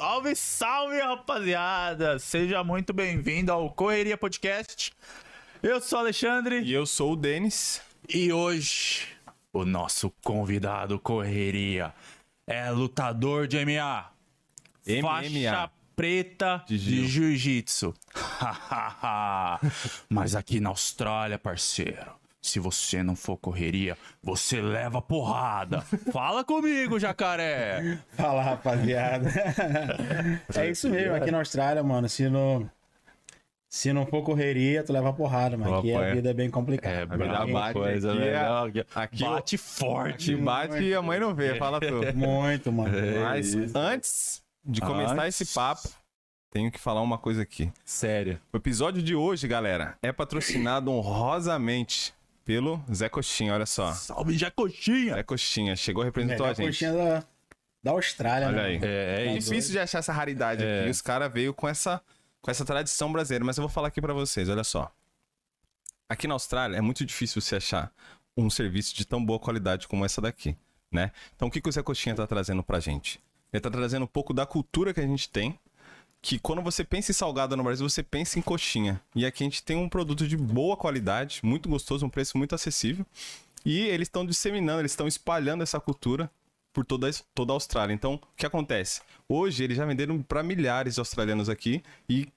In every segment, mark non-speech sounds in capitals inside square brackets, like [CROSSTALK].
Salve, salve, rapaziada! Seja muito bem-vindo ao Correria Podcast. Eu sou o Alexandre. E eu sou o Denis. E hoje, o nosso convidado Correria é lutador de MMA. MMA. Faixa preta de, de jiu-jitsu. [LAUGHS] Mas aqui na Austrália, parceiro, se você não for correria, você leva porrada. [LAUGHS] Fala comigo, jacaré. Fala, rapaziada. [LAUGHS] é isso mesmo, aqui na Austrália, mano, se não se não for correria, tu leva porrada, mano. aqui a vida é bem complicada. É, a vida é bate, coisa, né? Né? aqui, né? aqui bate forte. Aqui bate muito. e a mãe não vê, fala tudo. Muito, mano. É mas isso. antes de começar antes... esse papo, tenho que falar uma coisa aqui. Sério. O episódio de hoje, galera, é patrocinado honrosamente pelo Zé Coxinha, olha só. Salve, Zé Coxinha! Zé Coxinha, chegou, representou é, a gente. Coxinha da, da Austrália, Olha né? aí. É, é, é tá difícil de achar essa raridade é. aqui. Os caras veio com essa, com essa tradição brasileira. Mas eu vou falar aqui para vocês, olha só. Aqui na Austrália é muito difícil você achar um serviço de tão boa qualidade como essa daqui, né? Então o que, que o Zé Coxinha tá trazendo pra gente? Ele tá trazendo um pouco da cultura que a gente tem, que quando você pensa em salgada no Brasil, você pensa em coxinha. E aqui a gente tem um produto de boa qualidade, muito gostoso, um preço muito acessível. E eles estão disseminando, eles estão espalhando essa cultura por toda, toda a Austrália. Então, o que acontece? Hoje eles já venderam para milhares de australianos aqui e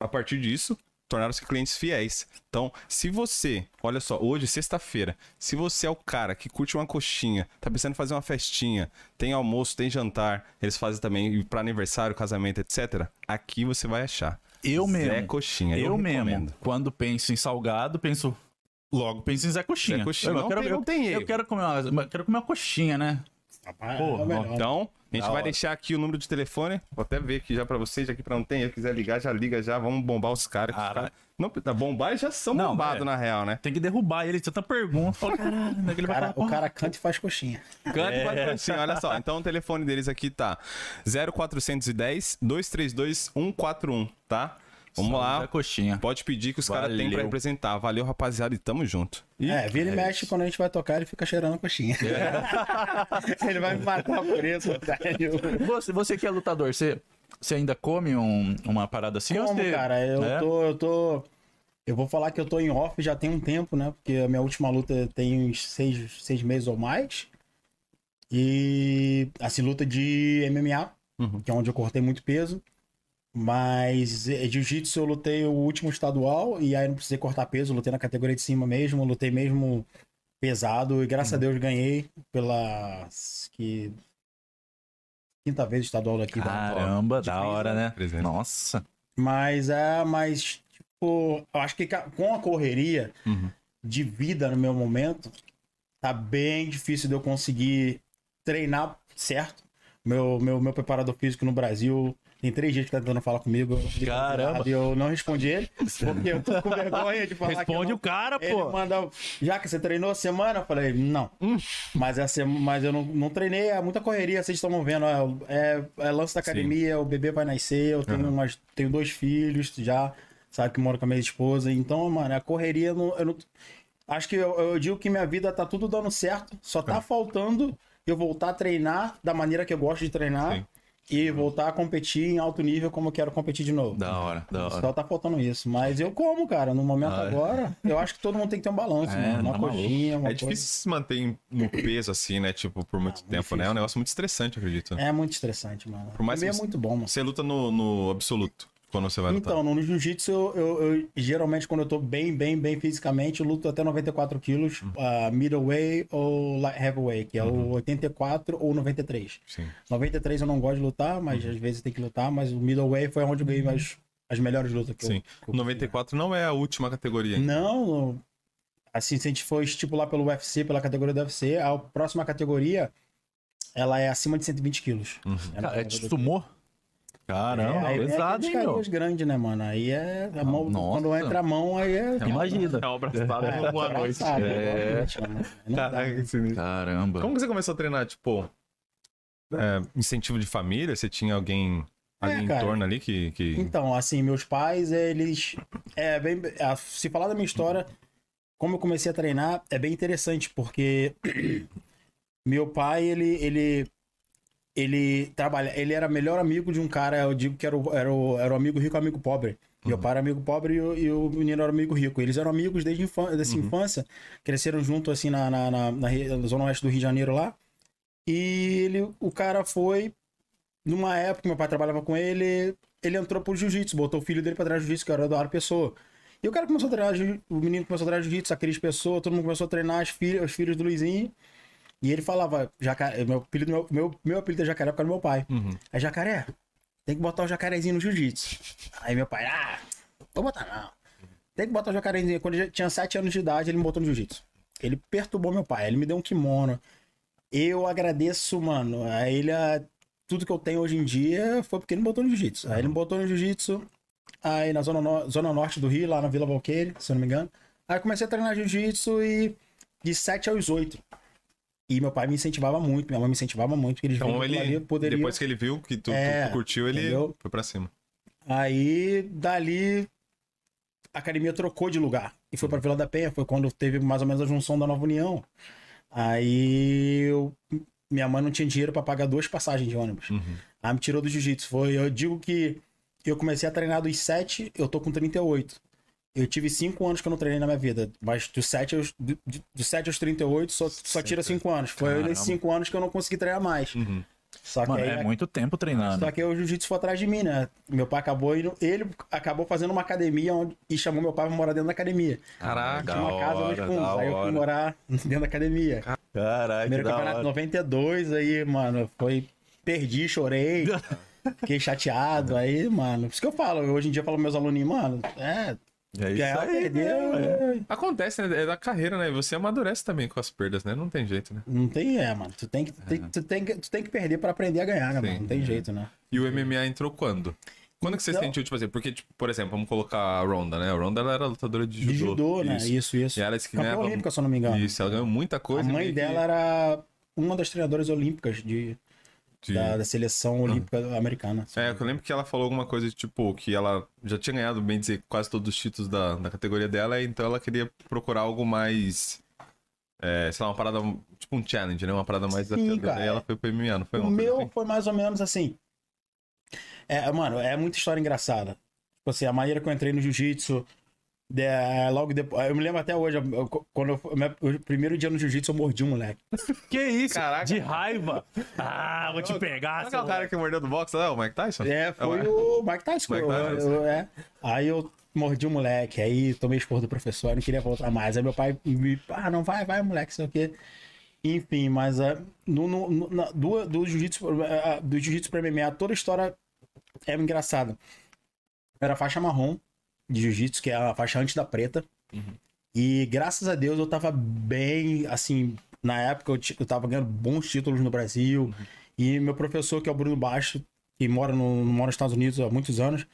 a partir disso, tornaram-se clientes fiéis. Então, se você, olha só, hoje, sexta-feira, se você é o cara que curte uma coxinha, tá pensando em fazer uma festinha, tem almoço, tem jantar, eles fazem também para aniversário, casamento, etc. Aqui você vai achar. Eu Zé Coxinha. Eu, eu mesmo. Quando penso em salgado, penso, Logo penso em Zé Coxinha. Zé Coxinha. Eu, não, quero, tem, eu, eu, quero comer uma, eu quero comer uma coxinha, né? Pô, é então, a gente da vai hora. deixar aqui o número de telefone. Vou até ver aqui já pra vocês, aqui pra não ter. Se quiser ligar, já liga já. Vamos bombar os caras. Cara... Não, bombar já são bombados, é. na real, né? Tem que derrubar ele, tanta pergunta. Fala, caralho, é o cara canta e faz coxinha. Canta e faz é. coxinha, olha só. Então o telefone deles aqui tá 0410 232 141, tá? Vamos lá, lá. Coxinha. Pode pedir que os caras têm pra representar. Valeu, rapaziada, e tamo junto. E... É, vira e é mexe isso. quando a gente vai tocar, ele fica cheirando a coxinha. É. [LAUGHS] ele vai me matar por isso, velho. Você, você que é lutador, você, você ainda come um, uma parada assim? Como, ou você... cara, eu é? tô, eu tô. Eu vou falar que eu tô em off já tem um tempo, né? Porque a minha última luta tem uns seis, seis meses ou mais. E assim, luta de MMA, uhum. que é onde eu cortei muito peso. Mas é, jiu-jitsu eu lutei o último estadual e aí não precisei cortar peso, lutei na categoria de cima mesmo, lutei mesmo pesado e graças uhum. a Deus ganhei pela que quinta vez estadual daqui. Caramba, da, da hora, né? né? Nossa. Mas é, mas tipo, eu acho que com a correria uhum. de vida no meu momento, tá bem difícil de eu conseguir treinar certo. Meu, meu, meu preparador físico no Brasil tem três dias que tá tentando falar comigo. Eu Caramba. E eu não respondi ele, porque eu tô com vergonha de falar. Responde o cara, pô. Ele manda, já que você treinou a semana, eu falei, não. Hum. Mas, essa, mas eu não, não treinei, é muita correria, vocês estão vendo. É, é, é, lance da academia, Sim. o bebê vai nascer, eu tenho, uhum. umas, tenho dois filhos já, sabe, que moro com a minha esposa. Então, mano, a correria, eu não, eu não... acho que eu, eu, digo que minha vida tá tudo dando certo, só tá uhum. faltando eu voltar a treinar da maneira que eu gosto de treinar. Sim e voltar a competir em alto nível como eu quero competir de novo. Da hora, da hora. Só tá faltando isso. Mas eu como, cara, no momento ah, é? agora, eu acho que todo mundo tem que ter um balanço, [LAUGHS] é, né? Uma tá coxinha, uma É difícil se manter no peso assim, né? Tipo, por muito ah, tempo, difícil. né? É um negócio muito estressante, acredito. É muito estressante, mano. Por mais que é muito bom, mano. Você luta no, no absoluto. Quando você vai lutar? Então, no jiu-jitsu, eu, eu, eu, geralmente, quando eu tô bem, bem, bem fisicamente, eu luto até 94 quilos, uhum. uh, middleweight ou light heavyweight, que é uhum. o 84 ou 93. Sim. 93 eu não gosto de lutar, mas uhum. às vezes tem que lutar, mas o middleweight foi onde eu ganhei mais, as melhores lutas que Sim. eu... Sim, 94 não é a última categoria. Ainda. Não, assim, se a gente for estipular pelo UFC, pela categoria do UFC, a próxima categoria, ela é acima de 120 quilos. Uhum. É, Cara, é de sumô? Caramba, é, é, pesado, hein, meu? grande, né, mano? Aí é... A mão, ah, quando entra a mão, aí é... [LAUGHS] Imagina. É uma abraçada é, uma é, é noite. É. Caraca, né? Caramba. Como que você começou a treinar, tipo... É, incentivo de família? Você tinha alguém ali é, em torno ali que, que, Então, assim, meus pais, eles. É bem. Se falar da minha história, como eu comecei a treinar, é bem interessante, porque [CLEARS THROAT] meu pai, ele. ele ele trabalha, ele era melhor amigo de um cara, eu digo que era o, era o, era o amigo rico, amigo pobre. Uhum. Meu pai era amigo pobre e o, e o menino era amigo rico. Eles eram amigos desde infância, dessa uhum. infância, cresceram junto assim na, na, na, na zona oeste do Rio de Janeiro lá. E ele, o cara foi numa época meu pai trabalhava com ele, ele entrou pro jiu-jitsu, botou o filho dele pra treinar jiu-jitsu, que era o Eduardo Pessoa. E o cara começou a treinar, o menino começou a treinar jiu-jitsu, a Cris Pessoa, todo mundo começou a treinar as filhas, os filhos do Luizinho. E ele falava, jacaré, meu, apelido, meu, meu, meu apelido é jacaré por causa do meu pai. Uhum. Aí, jacaré, tem que botar o jacarezinho no jiu-jitsu. Aí meu pai, ah, vou botar não. Tem que botar o jacarezinho. Quando ele tinha 7 anos de idade, ele me botou no jiu-jitsu. Ele perturbou meu pai, ele me deu um kimono. Eu agradeço, mano, a ele a tudo que eu tenho hoje em dia foi porque ele me botou no jiu-jitsu. Aí ele me botou no jiu-jitsu, aí na zona, no... zona norte do Rio, lá na Vila Valqueire, se eu não me engano. Aí comecei a treinar jiu-jitsu e de 7 aos 8. E meu pai me incentivava muito, minha mãe me incentivava muito, que então, ele, ali, poderia... depois que ele viu que tu, é, tu curtiu, ele entendeu? foi para cima. Aí, dali, a academia trocou de lugar e foi para Vila da Penha, foi quando teve mais ou menos a junção da Nova União. Aí, eu... minha mãe não tinha dinheiro para pagar duas passagens de ônibus. Uhum. Aí me tirou do jiu-jitsu. Foi, eu digo que eu comecei a treinar dos 7, eu tô com 38. Eu tive 5 anos que eu não treinei na minha vida, mas dos 7 aos, do, do 7 aos 38 só, só tira 5 anos. Foi Caramba. nesses 5 anos que eu não consegui treinar mais. Uhum. Só Mano, aí, é, é muito tempo treinando. Só que o jiu-jitsu foi atrás de mim, né? Meu pai acabou indo, ele acabou fazendo uma academia onde, e chamou meu pai pra morar dentro da academia. Caraca, Tinha uma casa hora, nos fundos, aí eu fui morar dentro da academia. Caraca, Primeiro campeonato hora. 92, aí, mano, foi... Perdi, chorei, [LAUGHS] fiquei chateado, aí, mano... Por isso que eu falo, hoje em dia eu falo pros meus alunos, mano, é... É isso Ganhar, aí, perdeu, é. Acontece, né? É da carreira, né? Você amadurece também com as perdas, né? Não tem jeito, né? Não tem, é, mano. Tu tem que, é. tu tem que, tu tem que perder para aprender a ganhar, né, Sim, mano? Não tem é. jeito, né? E o MMA entrou quando? Quando que você sentiu, tipo assim, porque, tipo, por exemplo, vamos colocar a Ronda, né? A Ronda, ela era lutadora de judô. De judô, né? isso. né? Isso, isso. E ela disse que olímpica, se eu não me engano. Isso, ela ganhou muita coisa. A mãe dela que... era uma das treinadoras olímpicas de... Da, da, seleção ah. olímpica ah. americana. É, eu lembro que ela falou alguma coisa de tipo, que ela já tinha ganhado, bem dizer, quase todos os títulos da, da categoria dela, então ela queria procurar algo mais. É, sei lá, uma parada, tipo um challenge, né? Uma parada mais Sim, cara, ela é. foi pro MMA, não foi? O meu assim? foi mais ou menos assim. É, mano, é muita história engraçada. Tipo assim, a maneira que eu entrei no jiu-jitsu, é, logo depois. Eu me lembro até hoje, eu, quando eu, meu primeiro dia no jiu-jitsu, eu mordi um moleque. [LAUGHS] Que isso? Caraca. De raiva. Ah, vou te pegar. Não é o cara que mordeu do boxe, não o Mike Tyson? É, é foi é, o Mike Tyson. Mike Tyson. Eu, eu, é. Aí eu mordi um moleque, aí tomei esporro do professor, não queria voltar mais. Aí meu pai me. Ah, não vai, vai, moleque, sei o quê. Enfim, mas uh, no, no, no, do, do jiu-jitsu uh, do jiu-jitsu pra MMA, toda a história é engraçada. Era faixa marrom de jiu-jitsu, que é a faixa antes da preta. Uhum. E graças a Deus eu tava bem, assim, na época eu, eu tava ganhando bons títulos no Brasil. Uhum. E meu professor, que é o Bruno Baixo, que mora, no, mora nos Estados Unidos há muitos anos,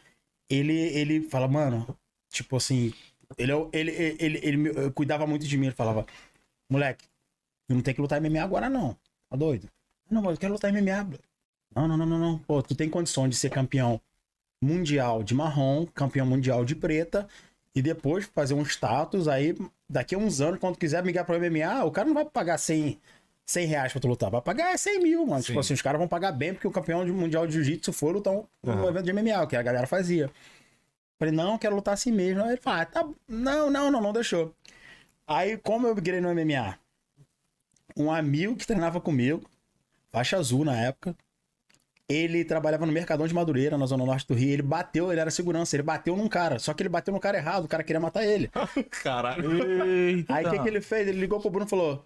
ele, ele fala, mano, tipo assim, ele, é ele, ele, ele, ele cuidava muito de mim, ele falava, moleque, tu não tem que lutar MMA agora não, tá doido? Não, mas eu quero lutar MMA. Não, não, não, não, não, pô, tu tem condições de ser campeão mundial de marrom, campeão mundial de preta, e depois fazer um status. Aí, daqui a uns anos, quando quiser migrar pro MMA, o cara não vai pagar 100, 100 reais pra tu lutar, vai pagar 100 mil, mano. Tipo Sim. Tipo assim, os caras vão pagar bem, porque o campeão mundial de jiu-jitsu foi lutar um, uhum. evento de MMA, que a galera fazia. Falei, não, quero lutar assim mesmo. Aí ele fala, ah, tá, não, não, não, não deixou. Aí, como eu migrei no MMA? Um amigo que treinava comigo, faixa azul na época, ele trabalhava no Mercadão de Madureira, na zona norte do Rio. Ele bateu, ele era segurança, ele bateu num cara. Só que ele bateu no cara errado, o cara queria matar ele. [LAUGHS] Caralho. Eita. Aí o que, que ele fez? Ele ligou pro Bruno e falou: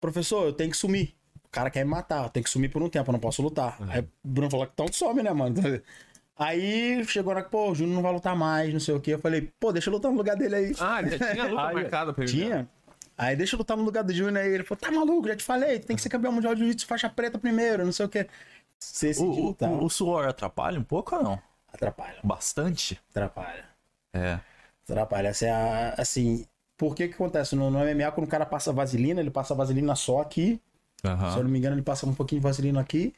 Professor, eu tenho que sumir. O cara quer me matar, eu tenho que sumir por um tempo, eu não posso lutar. Uhum. Aí o Bruno falou: Então some, né, mano? [LAUGHS] Aí chegou na pô, o Júnior não vai lutar mais, não sei o que. Eu falei, pô, deixa eu lutar no lugar dele aí. Ah, ele já tinha luta [LAUGHS] aí, marcada pra ele. Né? Tinha. Aí deixa eu lutar no lugar do Júnior aí. Ele falou, tá maluco, já te falei, tem que ser campeão mundial de jiu-jitsu faixa preta primeiro, não sei o que se o, o, o, o, suor atrapalha um pouco ou não? Atrapalha. Bastante? Atrapalha. É. Atrapalha. Assim, a, assim por que que acontece? No, no, MMA, quando o cara passa vaselina, ele passa vaselina só aqui. Uhum. Se eu não me engano, ele passa um pouquinho de vaselina aqui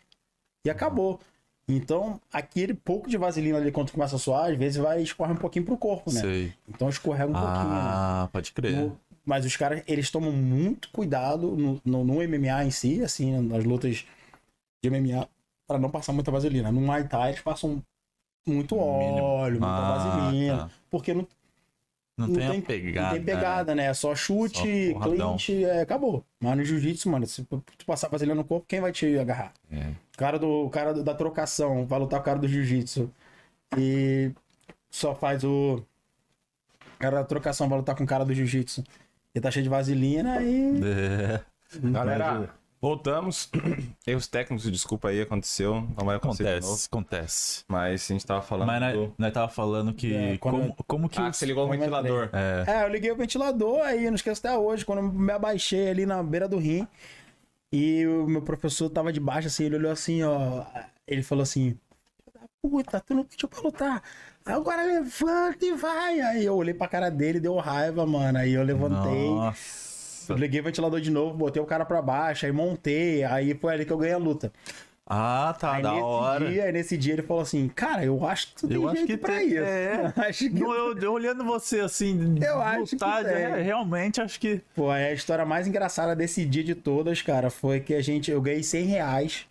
e acabou. Então, aquele pouco de vaselina ali, quando começa a suar, às vezes vai escorre um pouquinho pro corpo, né? Sei. Então escorrega um né? ah, pouquinho. Ah, né? pode crer. No, mas os caras, eles tomam muito cuidado no, no, no MMA em si, assim, né? nas lutas de MMA para não passar muita vaselina. No Muay Thai eles passam muito óleo, Mínimo. muita ah, vaselina, tá. porque não, não, não tem, tem pegada. Não tem né? pegada, né? É só chute, Só clinch, é, acabou. Mas no jiu-jitsu, mano, se tu passar vaselina no corpo, quem vai te agarrar? É. O cara, do, o cara da trocação vai lutar o cara do jiu-jitsu e só faz o. O cara da trocação vai lutar com o cara do jiu-jitsu e tá cheio de vaselina e. [LAUGHS] É. Galera, Voltamos. [CLEARS THROAT] Erros técnicos, desculpa aí, aconteceu. Não vai acontecer Acontece, acontece. Mas a gente tava falando. Mas do... nós tava falando que. É, como, eu... como que. Ah, você ligou o ventilador. É. é. eu liguei o ventilador aí, não esqueço até hoje, quando eu me abaixei ali na beira do rim. E o meu professor tava debaixo assim, ele olhou assim, ó. Ele falou assim: Puta, tu não pediu pra lutar. Agora levanta e vai. Aí eu olhei pra cara dele, deu raiva, mano. Aí eu levantei. Nossa. Nossa. Eu liguei o ventilador de novo, botei o cara pra baixo, aí montei, aí foi ali que eu ganhei a luta. Ah, tá, aí da hora. Dia, aí nesse dia ele falou assim, cara, eu acho que tu tem eu acho que pra tem, isso. É, [LAUGHS] acho que... eu, eu olhando você assim, eu acho que é, realmente acho que... Pô, é a história mais engraçada desse dia de todas, cara, foi que a gente, eu ganhei 100 reais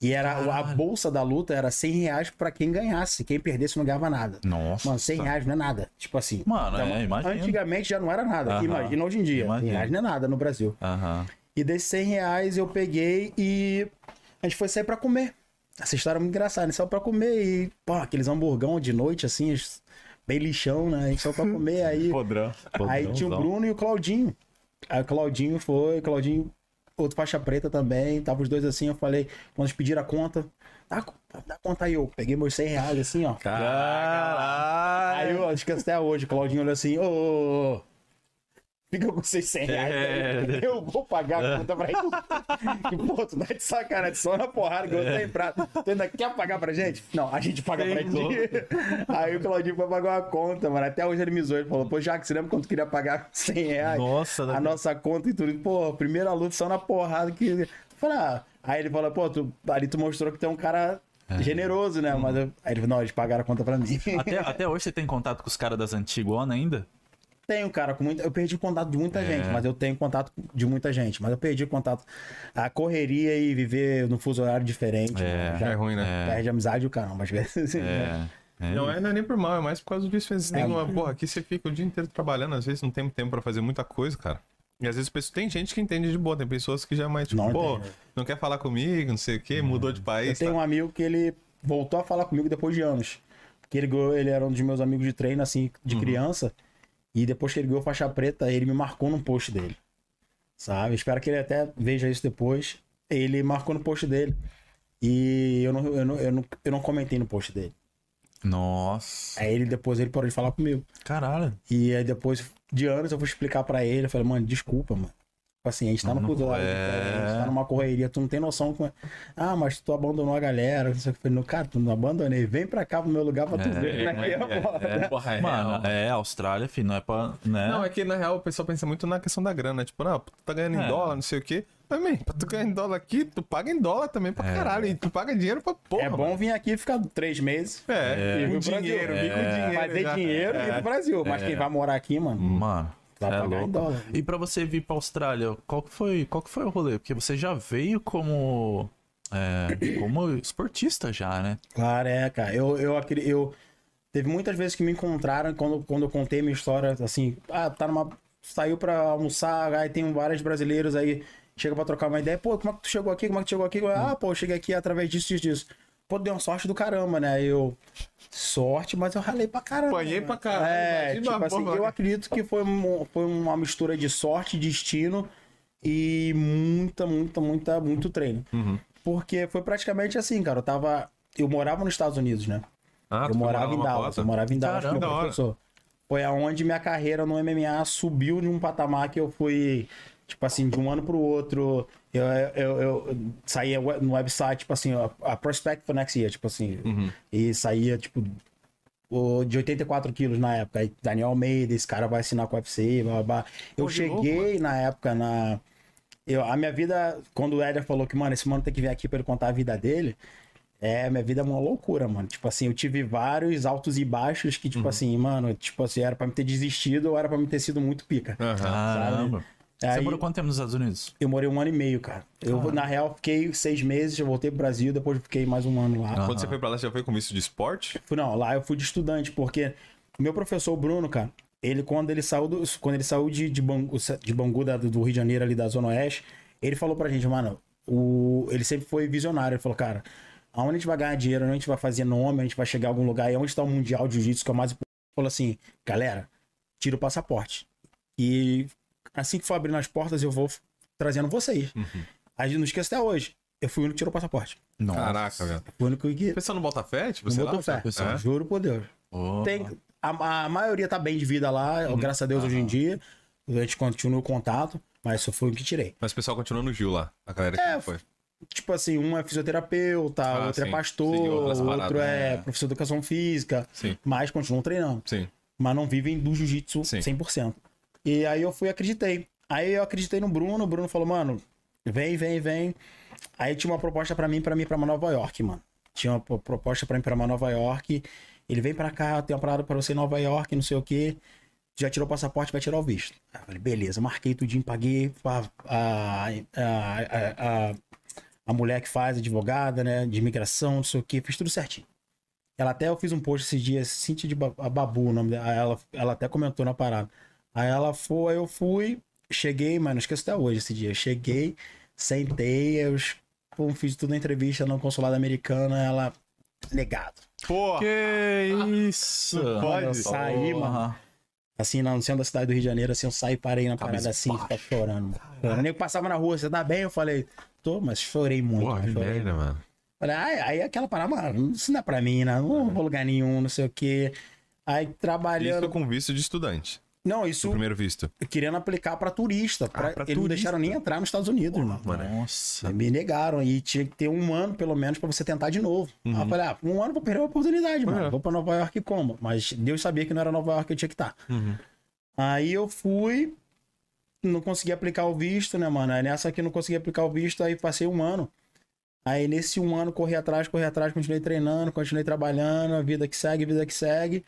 e era Caralho. a bolsa da luta era 100 reais pra quem ganhasse. Quem perdesse não ganhava nada. Nossa. Mano, 100 reais não é nada. Tipo assim. Mano, então, é, imagina. Antigamente já não era nada. Uh -huh. Imagina hoje em dia. Imagina. 100 reais não é nada no Brasil. Uh -huh. E desses 100 reais eu peguei e a gente foi sair pra comer. Essa história é muito engraçada. A né? gente saiu pra comer e, pô, aqueles hamburgão de noite, assim, bem lixão, né? A gente saiu pra comer aí. [LAUGHS] Podrão. Aí tinha o Bruno e o Claudinho. Aí o Claudinho foi, Claudinho outro faixa preta também. Tava os dois assim, eu falei, quando eles pediram a conta, dá, dá conta aí, eu peguei meus 100 reais assim, ó. Caralho! Aí eu acho que até hoje, Claudinho olhou assim, ô, ô, ô, fica com 600 reais. É... Eu vou pagar a é. conta pra ele. [LAUGHS] que pô, tu dá de sacanagem, só na porrada que eu tenho é. prato. Tu ainda quer pagar pra gente? Não, a gente paga Tem pra ti. Aí o Claudinho foi pagar uma conta, mano. Até hoje ele me zoou. Ele falou, pô, Jacques, você lembra quanto tu queria pagar 100 reais? Nossa, A né? nossa conta e tudo. Pô, primeira luta só na porrada que. Eu falei, ah. Aí ele falou, pô, tu, ali tu mostrou que tem é um cara é. generoso, né? Hum. Mas eu, aí ele falou, não, eles pagaram a conta pra mim. Até, até hoje você tem contato com os caras das antigonas ainda? Tenho, cara, com muita. Eu perdi o contato de muita é. gente, mas eu tenho contato de muita gente. Mas eu perdi o contato. A correria e viver num fuso horário diferente. É, já, é ruim, né? É. Perde amizade o caramba, às vezes. É. [LAUGHS] É. Não, é, não é nem por mal, é mais por causa disso. Às vezes é. uma porra aqui você fica o dia inteiro trabalhando, às vezes não tem tempo para fazer muita coisa, cara. E às vezes tem gente que entende de boa, tem pessoas que já é mais tipo, não pô, entendo. não quer falar comigo, não sei o que, mudou de uhum. país. Eu tá? tenho um amigo que ele voltou a falar comigo depois de anos. Porque ele, ele era um dos meus amigos de treino, assim, de uhum. criança. E depois que ele ganhou faixa preta, ele me marcou no post dele. Sabe? Espero que ele até veja isso depois. Ele marcou no post dele. E eu não, eu não, eu não, eu não comentei no post dele. Nossa. Aí ele depois ele parou de falar comigo. Caralho. E aí depois de anos eu fui explicar para ele, eu falei, mano, desculpa, mano. Tipo assim, a gente tá no cuzão, é... a gente tá numa correria, tu não tem noção como é. Ah, mas tu abandonou a galera, não sei o que. Falei, cara, tu não abandonei, vem pra cá pro meu lugar pra tu é, ver. É é, é, é, porra, é, é Mano, é Austrália, filho, não é pra. Né? Não, é que na real o pessoal pensa muito na questão da grana, tipo, não, tu tá ganhando em dólar, não sei o quê. Mas, man, pra tu ganhar em dólar aqui, tu paga em dólar também pra caralho. E tu paga dinheiro pra porra. É bom mano. vir aqui e ficar três meses. É, é. Vir com dinheiro, vir com dinheiro. Fazer dinheiro e ir pro Brasil. Mas quem vai morar aqui, mano. Mano. Vai é pagar em dólar. Né? E para você vir para Austrália, qual que foi, qual que foi o rolê? Porque você já veio como é, como esportista já, né? Claro, é, cara. Eu, eu, eu, eu teve muitas vezes que me encontraram quando, quando eu contei minha história, assim, ah, tá numa saiu para almoçar, aí tem vários brasileiros aí chega para trocar uma ideia, pô, como é que tu chegou aqui? Como é que tu chegou aqui? Ah, pô, eu cheguei aqui através disso, disso, disso pô, deu uma sorte do caramba, né? Eu. Sorte, mas eu ralei pra caramba. Apanhei pra caramba. É, Imagina tipo assim, eu acredito que foi, um, foi uma mistura de sorte, destino e muita, muita, muita, muito treino. Uhum. Porque foi praticamente assim, cara. Eu tava. Eu morava nos Estados Unidos, né? Ah, eu morava em Dallas. Eu morava em Dallas, meu professor. Foi aonde minha carreira no MMA subiu de um patamar que eu fui Tipo assim, de um ano para o outro, eu, eu, eu, saía no website, tipo assim, a Prospect for Next Year, tipo assim. Uhum. E saía, tipo, de 84 quilos na época. Aí Daniel Almeida, esse cara vai assinar com o UFC, blá, blá, blá. Eu Pô, cheguei louco, na época na... Eu, a minha vida, quando o Éder falou que, mano, esse mano tem que vir aqui para ele contar a vida dele, é, minha vida é uma loucura, mano. Tipo assim, eu tive vários altos e baixos que, tipo uhum. assim, mano, tipo assim, era pra me ter desistido ou era pra me ter sido muito pica. Uhum. Caramba. Aí, Você morou quanto tempo nos Estados Unidos? Eu morei um ano e meio, cara. Eu, ah. na real, fiquei seis meses, eu voltei pro Brasil, depois fiquei mais um ano lá. Uhum. Quando você foi pra lá, você já foi com isso de esporte? Não, lá eu fui de estudante, porque meu professor Bruno, cara, ele quando ele saiu, do, quando ele saiu de, de Bangu, de Bangu da, do Rio de Janeiro, ali da Zona Oeste, ele falou pra gente, mano, o, ele sempre foi visionário. Ele falou, cara, aonde a gente vai ganhar dinheiro, onde a gente vai fazer nome, a gente vai chegar a algum lugar, e onde está o Mundial de Jiu-Jitsu, que é o mais importante. Ele falou assim, galera, tira o passaporte. E Assim que for abrindo as portas, eu vou trazendo vocês. Uhum. Aí não esquece até hoje. Eu fui o único que tirou o passaporte. Nossa. Caraca, velho. O único que. Pensando no Botafé, tipo, não botou fé? Né? Pessoal, é? Juro por Deus. Oh. Tem, a, a, maioria tá bem de vida lá, uhum. graças a Deus ah. hoje em ah. dia. A gente continua o contato, mas só foi o que tirei. Mas o pessoal continua no Gil lá, a galera é, que foi. Tipo assim, um é fisioterapeuta, ah, outro é sim. é pastor, outro é, é professor de educação física, sim. mas continuam treinando. Sim. Mas não vivem do jiu-jitsu 100%. E aí eu fui acreditei. Aí eu acreditei no Bruno, o Bruno falou, mano, vem, vem, vem. Aí tinha uma proposta para mim, para mim para Nova York, mano. Tinha uma proposta para mim para Nova York. Ele vem para cá, tem uma parada para você em Nova York, não sei o quê. Já tirou o passaporte, vai tirar o visto. Aí eu falei, beleza, marquei tudinho, paguei a, a, a, a, a mulher que faz, advogada, né, de imigração, não sei o quê, fiz tudo certinho. Ela até, eu fiz um post esses dias, Cintia de Babu, o nome dela, ela, ela até comentou na parada. Aí ela foi, eu fui, cheguei, mas não esqueço até hoje esse dia. Cheguei, sentei, eu fiz tudo na entrevista no consulado americano, ela negado. Pô! Que isso! pode eu saí, Porra. mano. Assim, não sendo da cidade do Rio de Janeiro, assim, eu saí, parei na Cabeça parada assim, tá chorando. O nego passava na rua, você tá bem? Eu falei, tô, mas chorei muito. Porra, chorei. merda, mano. Falei, aí, aí aquela parada, mano, isso não é pra mim, não, não vou lugar nenhum, não sei o quê. Aí trabalhando. Isso com visto de estudante. Não, isso. No primeiro visto. Querendo aplicar para turista. ah, eles turista. não deixaram nem entrar nos Estados Unidos, mano. Nossa. Me negaram. E tinha que ter um ano, pelo menos, para você tentar de novo. Uhum. Aí eu falei, ah, um ano pra perder a oportunidade, mano. É. Vou pra Nova York como? Mas Deus sabia que não era Nova York que eu tinha que estar. Tá. Uhum. Aí eu fui. Não consegui aplicar o visto, né, mano? Aí nessa aqui não consegui aplicar o visto, aí passei um ano. Aí nesse um ano corri atrás, corri atrás, continuei treinando, continuei trabalhando, a vida que segue, vida que segue.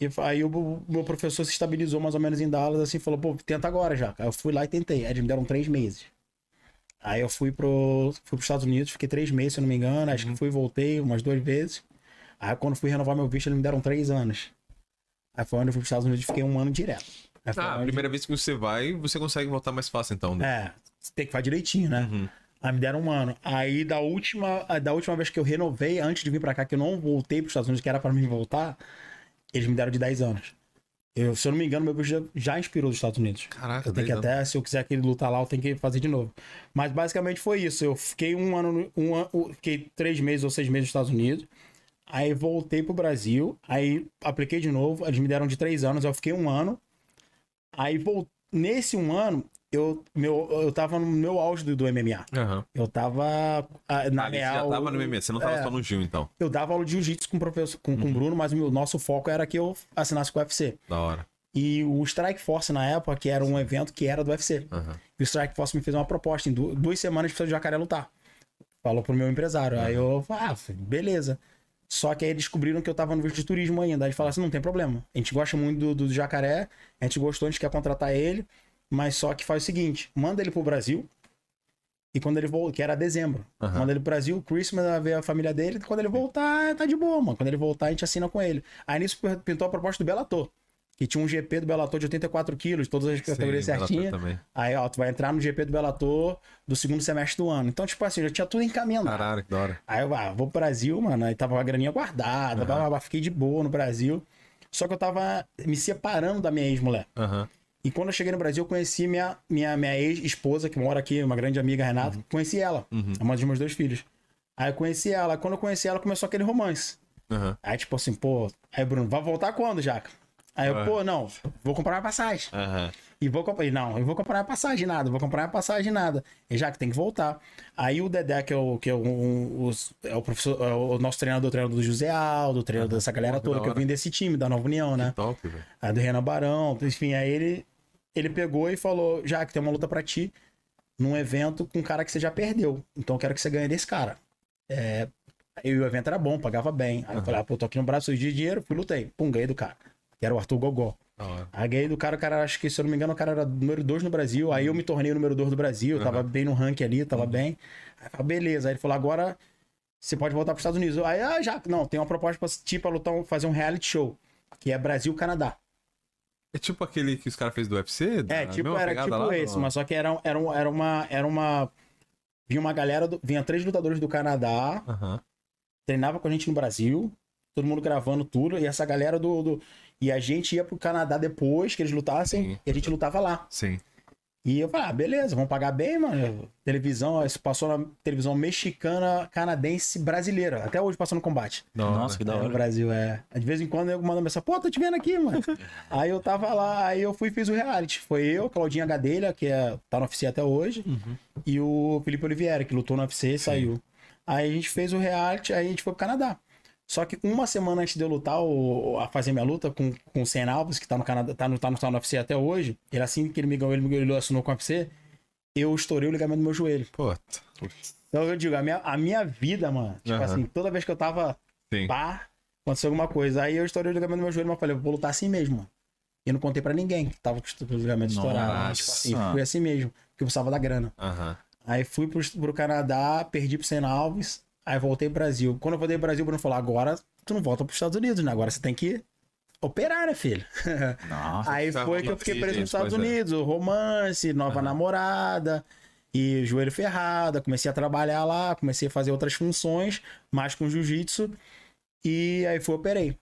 E aí o meu professor se estabilizou mais ou menos em Dallas, assim, falou, pô, tenta agora já. Aí eu fui lá e tentei. Aí me deram três meses. Aí eu fui, pro, fui pros Estados Unidos, fiquei três meses, se não me engano. Acho que uhum. fui e voltei umas duas vezes. Aí quando fui renovar meu visto, eles me deram três anos. Aí foi onde eu fui pros Estados Unidos e fiquei um ano direto. Aí ah, a primeira vez que você vai, você consegue voltar mais fácil então, né? É, tem que fazer direitinho, né? Uhum. Aí me deram um ano. Aí da última, da última vez que eu renovei, antes de vir pra cá, que eu não voltei pros Estados Unidos, que era pra mim voltar... Eles me deram de 10 anos. Eu, se eu não me engano, meu bicho já, já inspirou dos Estados Unidos. Caraca, eu tenho que até, se eu quiser que ele lutar lá, eu tenho que fazer de novo. Mas basicamente foi isso. Eu fiquei um ano, um ano, fiquei três meses ou seis meses nos Estados Unidos. Aí voltei pro Brasil, aí apliquei de novo, eles me deram de três anos, eu fiquei um ano. Aí vol... nesse um ano, eu, meu, eu tava no meu auge do, do MMA. Uhum. Eu tava. Ah, na ah, real. Você já tava no MMA, você não tava é, só no Gil, então. Eu dava aula de jiu-jitsu com, professor, com, uhum. o Bruno, mas o nosso foco era que eu assinasse com o UFC. Da hora. E o Strike Force na época, que era um evento que era do UFC. Uhum. E o Strike Force me fez uma proposta. Em du duas semanas precisa de jacaré lutar. Falou pro meu empresário. Aí eu ah, beleza. Só que aí descobriram que eu tava no vídeo de turismo ainda. Aí falaram assim: não tem problema. A gente gosta muito do, do jacaré, a gente gostou, a gente quer contratar ele. Mas só que faz o seguinte: manda ele pro Brasil. E quando ele voltar, que era dezembro. Uhum. Manda ele pro Brasil, Christmas vai ver a família dele. Quando ele voltar, tá de boa, mano. Quando ele voltar, a gente assina com ele. Aí nisso pintou a proposta do Bellator. Que tinha um GP do Bellator de 84 quilos, todas as categorias certinhas. Aí, ó, tu vai entrar no GP do Bellator do segundo semestre do ano. Então, tipo assim, já tinha tudo encaminhado. Caralho, que da hora. Aí eu ah, vou pro Brasil, mano. Aí tava a graninha guardada, uhum. blá, blá, blá, fiquei de boa no Brasil. Só que eu tava me separando da minha ex-mulher. Aham. Uhum. E quando eu cheguei no Brasil, eu conheci minha, minha, minha ex-esposa, que mora aqui, uma grande amiga, Renata. Uhum. Conheci ela, uhum. é uma dos meus dois filhos. Aí eu conheci ela. Quando eu conheci ela, começou aquele romance. Uhum. Aí, tipo assim, pô. Aí, Bruno, vai voltar quando, Jaca? Aí eu, pô, não, vou comprar uma passagem. E vou comprar. Não, eu vou comprar uma passagem, nada, vou comprar uma passagem, nada. E já que tem que voltar. Aí o Dedé, que é o, que é o, um, os, é o professor, é o nosso treinador, o treinador do José Aldo, o treinador dessa galera toda, que eu vim desse time, da Nova União, né? Que top, velho. Aí do Renan Barão, enfim, aí ele ele pegou e falou: Já que tem uma luta para ti num evento com um cara que você já perdeu. Então eu quero que você ganhe desse cara. É, e o evento era bom, pagava bem. Aí uhum. eu falei, ah, pô, tô aqui no braço de dinheiro, fui lutei. Pum, ganhei do cara. Que era o Arthur Gogó. Uhum. Aí ganhei do cara, o cara, acho que, se eu não me engano, o cara era número 2 no Brasil. Aí eu me tornei o número 2 do Brasil, uhum. tava bem no ranking ali, tava uhum. bem. Aí eu falei, beleza. Aí ele falou, agora você pode voltar pros Estados Unidos. Aí, ah, já, não, tem uma proposta pra ti pra lutar, fazer um reality show, que é Brasil-Canadá. É tipo aquele que os caras fez do UFC? É, tipo, era tipo lá, esse, mas só que era, era, era uma. Era uma. Vinha uma galera. Do, vinha três lutadores do Canadá. Uhum. Treinava com a gente no Brasil. Todo mundo gravando tudo. E essa galera do. do e a gente ia pro Canadá depois que eles lutassem. Sim. E a gente lutava lá. Sim. E eu falei, ah, beleza, vamos pagar bem, mano. Televisão, isso passou na televisão mexicana, canadense, brasileira. Até hoje passou no combate. Nossa, que da hora. É, no Brasil, é. De vez em quando eu mando mensagem, pô, tô te vendo aqui, mano. [LAUGHS] aí eu tava lá, aí eu fui e fiz o reality. Foi eu, Claudinha Gadelha, que é, tá no UFC até hoje, uhum. e o Felipe Oliveira, que lutou no UFC e saiu. Aí a gente fez o reality, aí a gente foi pro Canadá. Só que uma semana antes de eu lutar, ou, a fazer minha luta com, com o Sen Alves, que tá no Canadá, tá no, tá no, tá no UFC até hoje, ele assim que ele me ganhou, ele me ganhou, assinou com o UFC, eu estourei o ligamento do meu joelho. Puta. Então eu digo, a minha, a minha vida, mano, tipo uhum. assim, toda vez que eu tava Sim. pá, aconteceu alguma coisa. Aí eu estourei o ligamento do meu joelho, mas falei, vou lutar assim mesmo, mano. E não contei pra ninguém que tava com o ligamento estourado. Né? Tipo assim, fui assim mesmo, porque eu precisava da grana. Uhum. Aí fui pro, pro Canadá, perdi pro Sen Alves. Aí voltei pro Brasil. Quando eu voltei pro Brasil, o Bruno falou: agora tu não volta pros Estados Unidos, né? Agora você tem que operar, né, filho? [LAUGHS] Nossa, Aí é foi que eu fiquei preso nos Estados é. Unidos. Romance, nova uhum. namorada e joelho ferrado. Comecei a trabalhar lá, comecei a fazer outras funções, mais com jiu-jitsu. E aí foi, operei.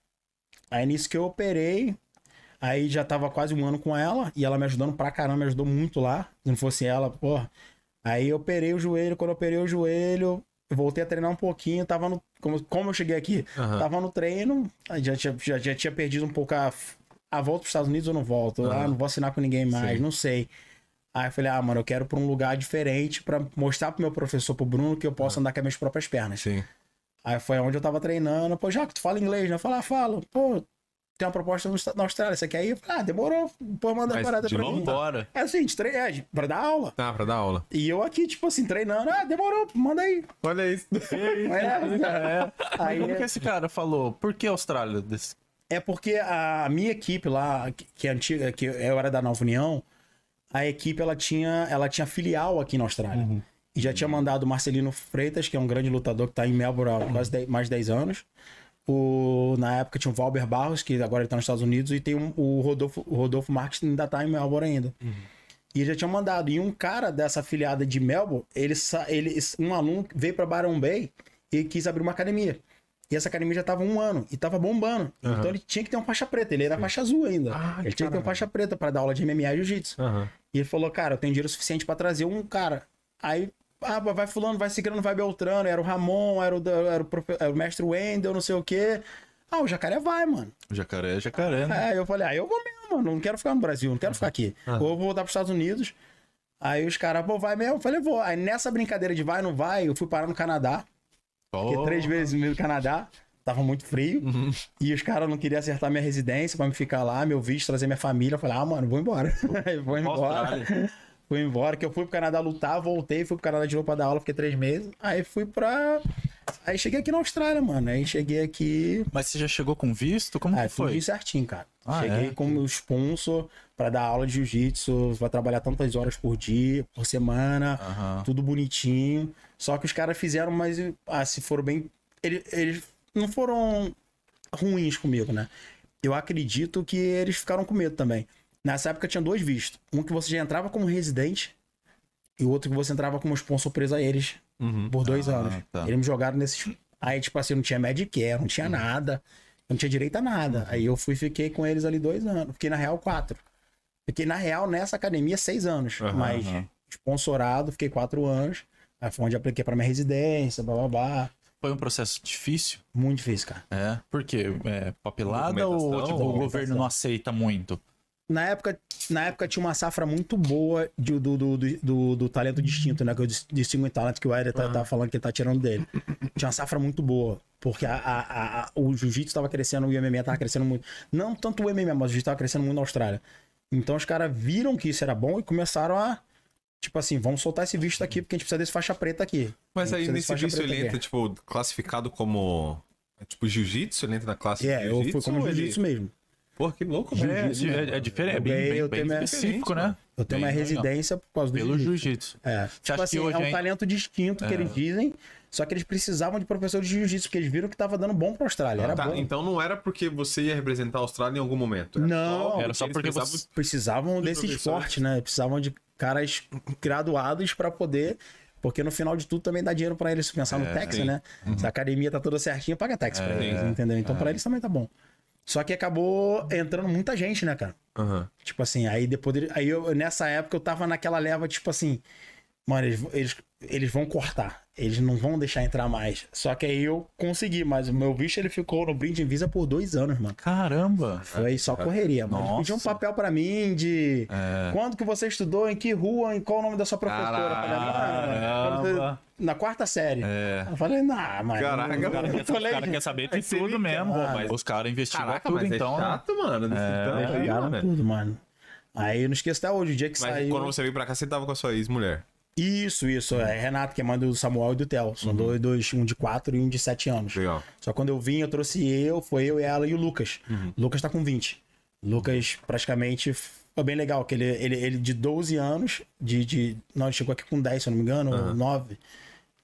Aí nisso que eu operei, aí já tava quase um ano com ela, e ela me ajudando pra caramba, me ajudou muito lá. Se não fosse ela, porra. Aí eu operei o joelho, quando eu operei o joelho, eu voltei a treinar um pouquinho, tava no. Como, como eu cheguei aqui? Uhum. Tava no treino, já tinha, já, já tinha perdido um pouco a. A volta pros Estados Unidos ou não volto? Uhum. Ah, não vou assinar com ninguém mais, Sim. não sei. Aí eu falei, ah, mano, eu quero pra um lugar diferente para mostrar pro meu professor, pro Bruno, que eu posso uhum. Ah. andar com as minhas próprias pernas. Sim. Aí foi onde eu tava treinando. Pô, que tu fala inglês, né? Eu falei, ah, falo. Pô, tem uma proposta na Austrália, você quer ir? Ah, demorou, pô, manda a parada de pra mim. Embora. É assim, de tre... é, pra dar aula. Ah, pra dar aula. E eu aqui, tipo assim, treinando, ah, demorou, manda aí. Olha isso. [LAUGHS] é, [LAUGHS] é. Aí, como é- que esse cara falou? Por que Austrália? Desse... É porque a minha equipe lá, que é antiga, que eu era da Nova União, a equipe ela tinha, ela tinha filial aqui na Austrália. Uhum. E já tinha mandado o Marcelino Freitas, que é um grande lutador que está em Melbourne há quase mais de 10 anos. O, na época tinha o Valber Barros, que agora ele tá nos Estados Unidos, e tem um, o, Rodolfo, o Rodolfo Marques ainda tá em Melbourne ainda. Uhum. E já tinha mandado. E um cara dessa afiliada de Melbourne, ele, ele um aluno veio para Barão Bay e quis abrir uma academia. E essa academia já tava um ano e tava bombando. Uhum. Então ele tinha que ter uma faixa preta. Ele era Sim. faixa azul ainda. Ah, ele tinha que ter uma faixa preta para dar aula de MMA e jiu-jitsu. Uhum. E ele falou, cara, eu tenho dinheiro suficiente para trazer um cara. Aí ah, vai fulano, vai ciclano, vai beltrano, era o Ramon, era o, era o, era o mestre Wendel, não sei o quê. Ah, o jacaré vai, mano. O jacaré é jacaré, né? Aí eu falei, ah, eu vou mesmo, mano. Não quero ficar no Brasil, não quero ficar aqui. Ah. Ou eu vou voltar pros Estados Unidos. Aí os caras, pô, vai mesmo? Eu falei, vou. Aí nessa brincadeira de vai, não vai, eu fui parar no Canadá. Oh. Fiquei três vezes no Canadá. Tava muito frio. Uhum. E os caras não queriam acertar minha residência pra me ficar lá, meu visto, trazer minha família. Eu falei, ah, mano, vou embora. vou [LAUGHS] embora. Fui embora, que eu fui pro Canadá lutar, voltei, fui pro Canadá de novo pra dar aula, fiquei três meses. Aí fui pra. Aí cheguei aqui na Austrália, mano. Aí cheguei aqui. Mas você já chegou com visto? Como ah, que foi? Fui certinho, cara. Ah, cheguei é? como sponsor para dar aula de jiu-jitsu, pra trabalhar tantas horas por dia, por semana, tudo bonitinho. Só que os caras fizeram, mas ah, se foram bem. Eles, eles não foram ruins comigo, né? Eu acredito que eles ficaram com medo também. Nessa época tinha dois vistos. Um que você já entrava como residente e o outro que você entrava como sponsor preso a eles uhum. por dois ah, anos. Tá. Eles me jogaram nesses. Aí, tipo assim, não tinha Medicare, não tinha uhum. nada. não tinha direito a nada. Uhum. Aí eu fui fiquei com eles ali dois anos. Fiquei, na real, quatro. Fiquei, na real, nessa academia, seis anos. mas sponsorado, fiquei quatro anos. Aí foi onde apliquei para minha residência, blá blá blá. Foi um processo difícil? Muito difícil, cara. É? Por quê? É, papelada ou tipo, o governo não aceita muito? na época, na época tinha uma safra muito boa de, do, do, do, do, talento distinto, né? Que eu disse em talento que o Aire tá, tá falando que ele tá tirando dele. Tinha uma safra muito boa. Porque a, a, a o jiu-jitsu tava crescendo, o MMA tava crescendo muito. Não tanto o MMA, mas o jiu-jitsu tava crescendo muito na Austrália. Então os caras viram que isso era bom e começaram a. Tipo assim, vamos soltar esse visto aqui, porque a gente precisa desse faixa preta aqui. Mas aí nesse visto ele entra, tipo, classificado como. Tipo, jiu-jitsu? Ele entra na classe é, de jiu-jitsu? É, eu fui como jiu-jitsu ele... mesmo. Pô, que louco, velho. É, é, é, diferente, é bem, bem, eu bem específico, né? Eu tenho bem, uma residência por causa do Pelo jiu-jitsu. Jiu é. Tipo assim, hoje, é um hein? talento distinto que é. eles dizem, só que eles precisavam de professor de jiu-jitsu, porque eles viram que tava dando bom pra Austrália. Era tá, bom. Então não era porque você ia representar a Austrália em algum momento. Era não, era só porque precisavam, você... precisavam de desse esporte, né? Precisavam de caras graduados para poder porque no final de tudo também dá dinheiro para eles. Se pensar é, no Texas, sim. né? Uhum. Se a academia tá toda certinha, paga Texas é, pra eles, é, entendeu? Então é. para eles também tá bom. Só que acabou entrando muita gente, né, cara? Uhum. Tipo assim, aí depois. Aí eu, nessa época eu tava naquela leva, tipo assim mano, eles, eles, eles vão cortar. Eles não vão deixar entrar mais. Só que aí eu consegui, mas o meu bicho ele ficou no brinde Visa por dois anos, mano. Caramba! Foi só correria, mano. Nossa. Pediu um papel para mim de é. quando que você estudou, em que rua, em qual o nome da sua professora. Ah, caramba na quarta série. É. Eu falei, nah, mano. Caraca, não, cara, cara, cara quer saber de tudo mesmo, mano. mas os caras investigaram Caraca, tudo é então. É chato, mano. É, aí, mano. tudo, mano. Aí eu não esqueço até hoje, o dia que mas saiu. Quando você veio pra cá, você tava com a sua ex-mulher. Isso, isso. Hum. É Renato, que é mãe do Samuel e do Theo. São uhum. dois, um de 4 e um de 7 anos. Legal. Só quando eu vim, eu trouxe eu, foi eu, ela e o Lucas. Uhum. O Lucas tá com 20. O Lucas praticamente foi bem legal, que ele, ele, ele de 12 anos, de, de. Não, ele chegou aqui com 10, se eu não me engano, uhum. ou 9,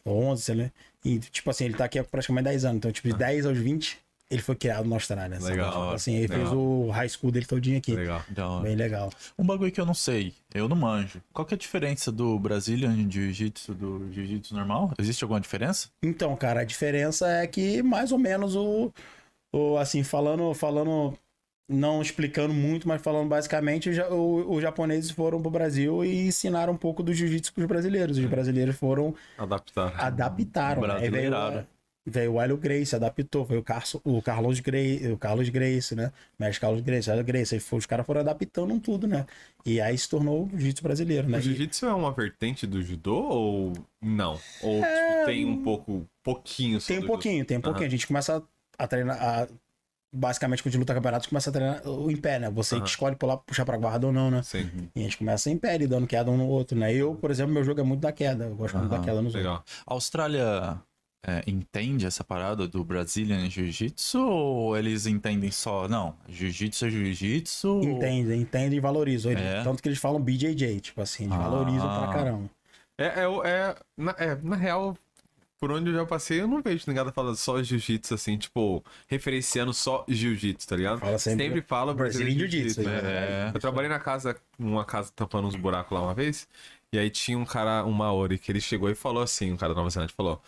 ou 11, sei lá. E, tipo assim, ele tá aqui há praticamente 10 anos. Então, tipo, de uhum. 10 aos 20, ele foi criado na Austrália. Legal. Sabe? Tipo assim, ele legal. fez o high school dele todinho aqui. Legal. Então, Bem legal. Um bagulho que eu não sei, eu não manjo. Qual que é a diferença do Brazilian Jiu-Jitsu do Jiu-Jitsu normal? Existe alguma diferença? Então, cara, a diferença é que mais ou menos o, o assim, falando, falando não explicando muito, mas falando basicamente, os japoneses foram pro Brasil e ensinaram um pouco do jiu-jitsu pros brasileiros. Os brasileiros foram. Adaptar. Adaptaram. Adaptaram. Né? Veio, Veio o Hélio Grace, adaptou, veio o, Carso o Carlos Grace, o Carlos Grace, né? Mestre Carlos Grace, Hélio Grace. Aí foi, os caras foram adaptando tudo, né? E aí se tornou o jiu-jitsu brasileiro, né? O jiu-jitsu é uma vertente do judô ou não? Ou é... Tipo, tem um hum. pouco, pouquinho Tem um pouquinho, tem um pouquinho. Uhum. A gente começa a treinar, a basicamente quando a gente luta campeonato, começa a treinar o em pé, né? Você uhum. que escolhe pular, puxar pra guarda ou não, né? Sim. E a gente começa em pé, dando queda um no outro, né? Eu, por exemplo, meu jogo é muito da queda. Eu gosto uhum. muito da queda nos Legal. Outros. Austrália é, entende essa parada do Brazilian Jiu-Jitsu ou eles entendem só, não, Jiu-Jitsu é Jiu-Jitsu? Entendem, entendem e valorizam. é. Tanto que eles falam BJJ, tipo assim, eles ah. valorizam pra caramba. É, é, é, na, é, na real, por onde eu já passei, eu não vejo ninguém falando só jiu-jitsu, assim, tipo, referenciando só jiu-jitsu, tá ligado? Fala sempre, sempre fala brasileiro jiu-jitsu. Jiu né? né? é. Eu trabalhei na casa, numa casa tampando uns buracos lá uma vez, e aí tinha um cara, um Maori, que ele chegou e falou assim, um cara da Nova Zelândia falou,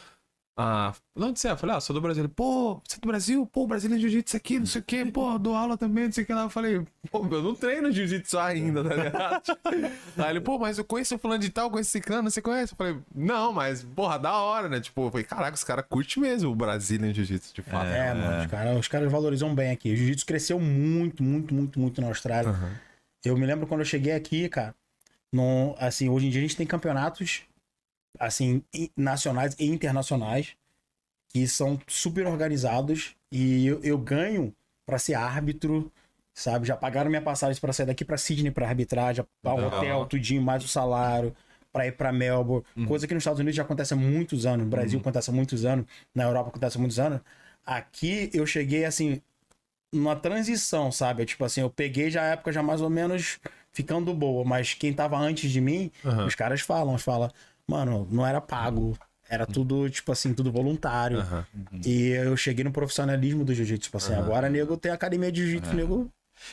ah, sei onde é? Eu falei, ah, sou do Brasil. Ele, pô, você é do Brasil? Pô, Brasil é jiu-jitsu aqui, não sei o quê, pô, dou aula também, não sei o que lá. Eu falei, pô, eu não treino jiu-jitsu ainda, tá ligado? [LAUGHS] Aí ele, pô, mas eu conheço o fulano de tal, conheço esse não você conhece? Eu falei, não, mas, porra, da hora, né? Tipo, eu falei, caraca, os caras curtem mesmo o Brasil jiu-jitsu, de fato. É, é, mano, os caras cara valorizam bem aqui. O jiu-jitsu cresceu muito, muito, muito, muito na Austrália. Uhum. Eu me lembro quando eu cheguei aqui, cara, num, assim, hoje em dia a gente tem campeonatos assim, nacionais e internacionais, que são super organizados e eu, eu ganho para ser árbitro, sabe? Já pagaram minha passagem para sair daqui para Sydney para arbitrar, já hotel, tudinho, mais o salário para ir para Melbourne, uhum. coisa que nos Estados Unidos já acontece há muitos anos, no Brasil uhum. acontece há muitos anos, na Europa acontece há muitos anos. Aqui eu cheguei assim numa transição, sabe? Tipo assim, eu peguei já a época já mais ou menos ficando boa, mas quem tava antes de mim, uhum. os caras falam, fala, mano, não era pago. Era uhum. tudo, tipo assim, tudo voluntário. Uhum. E eu cheguei no profissionalismo do jiu-jitsu. Tipo assim, uhum. agora, nego, tem academia de jiu-jitsu, uhum. nego.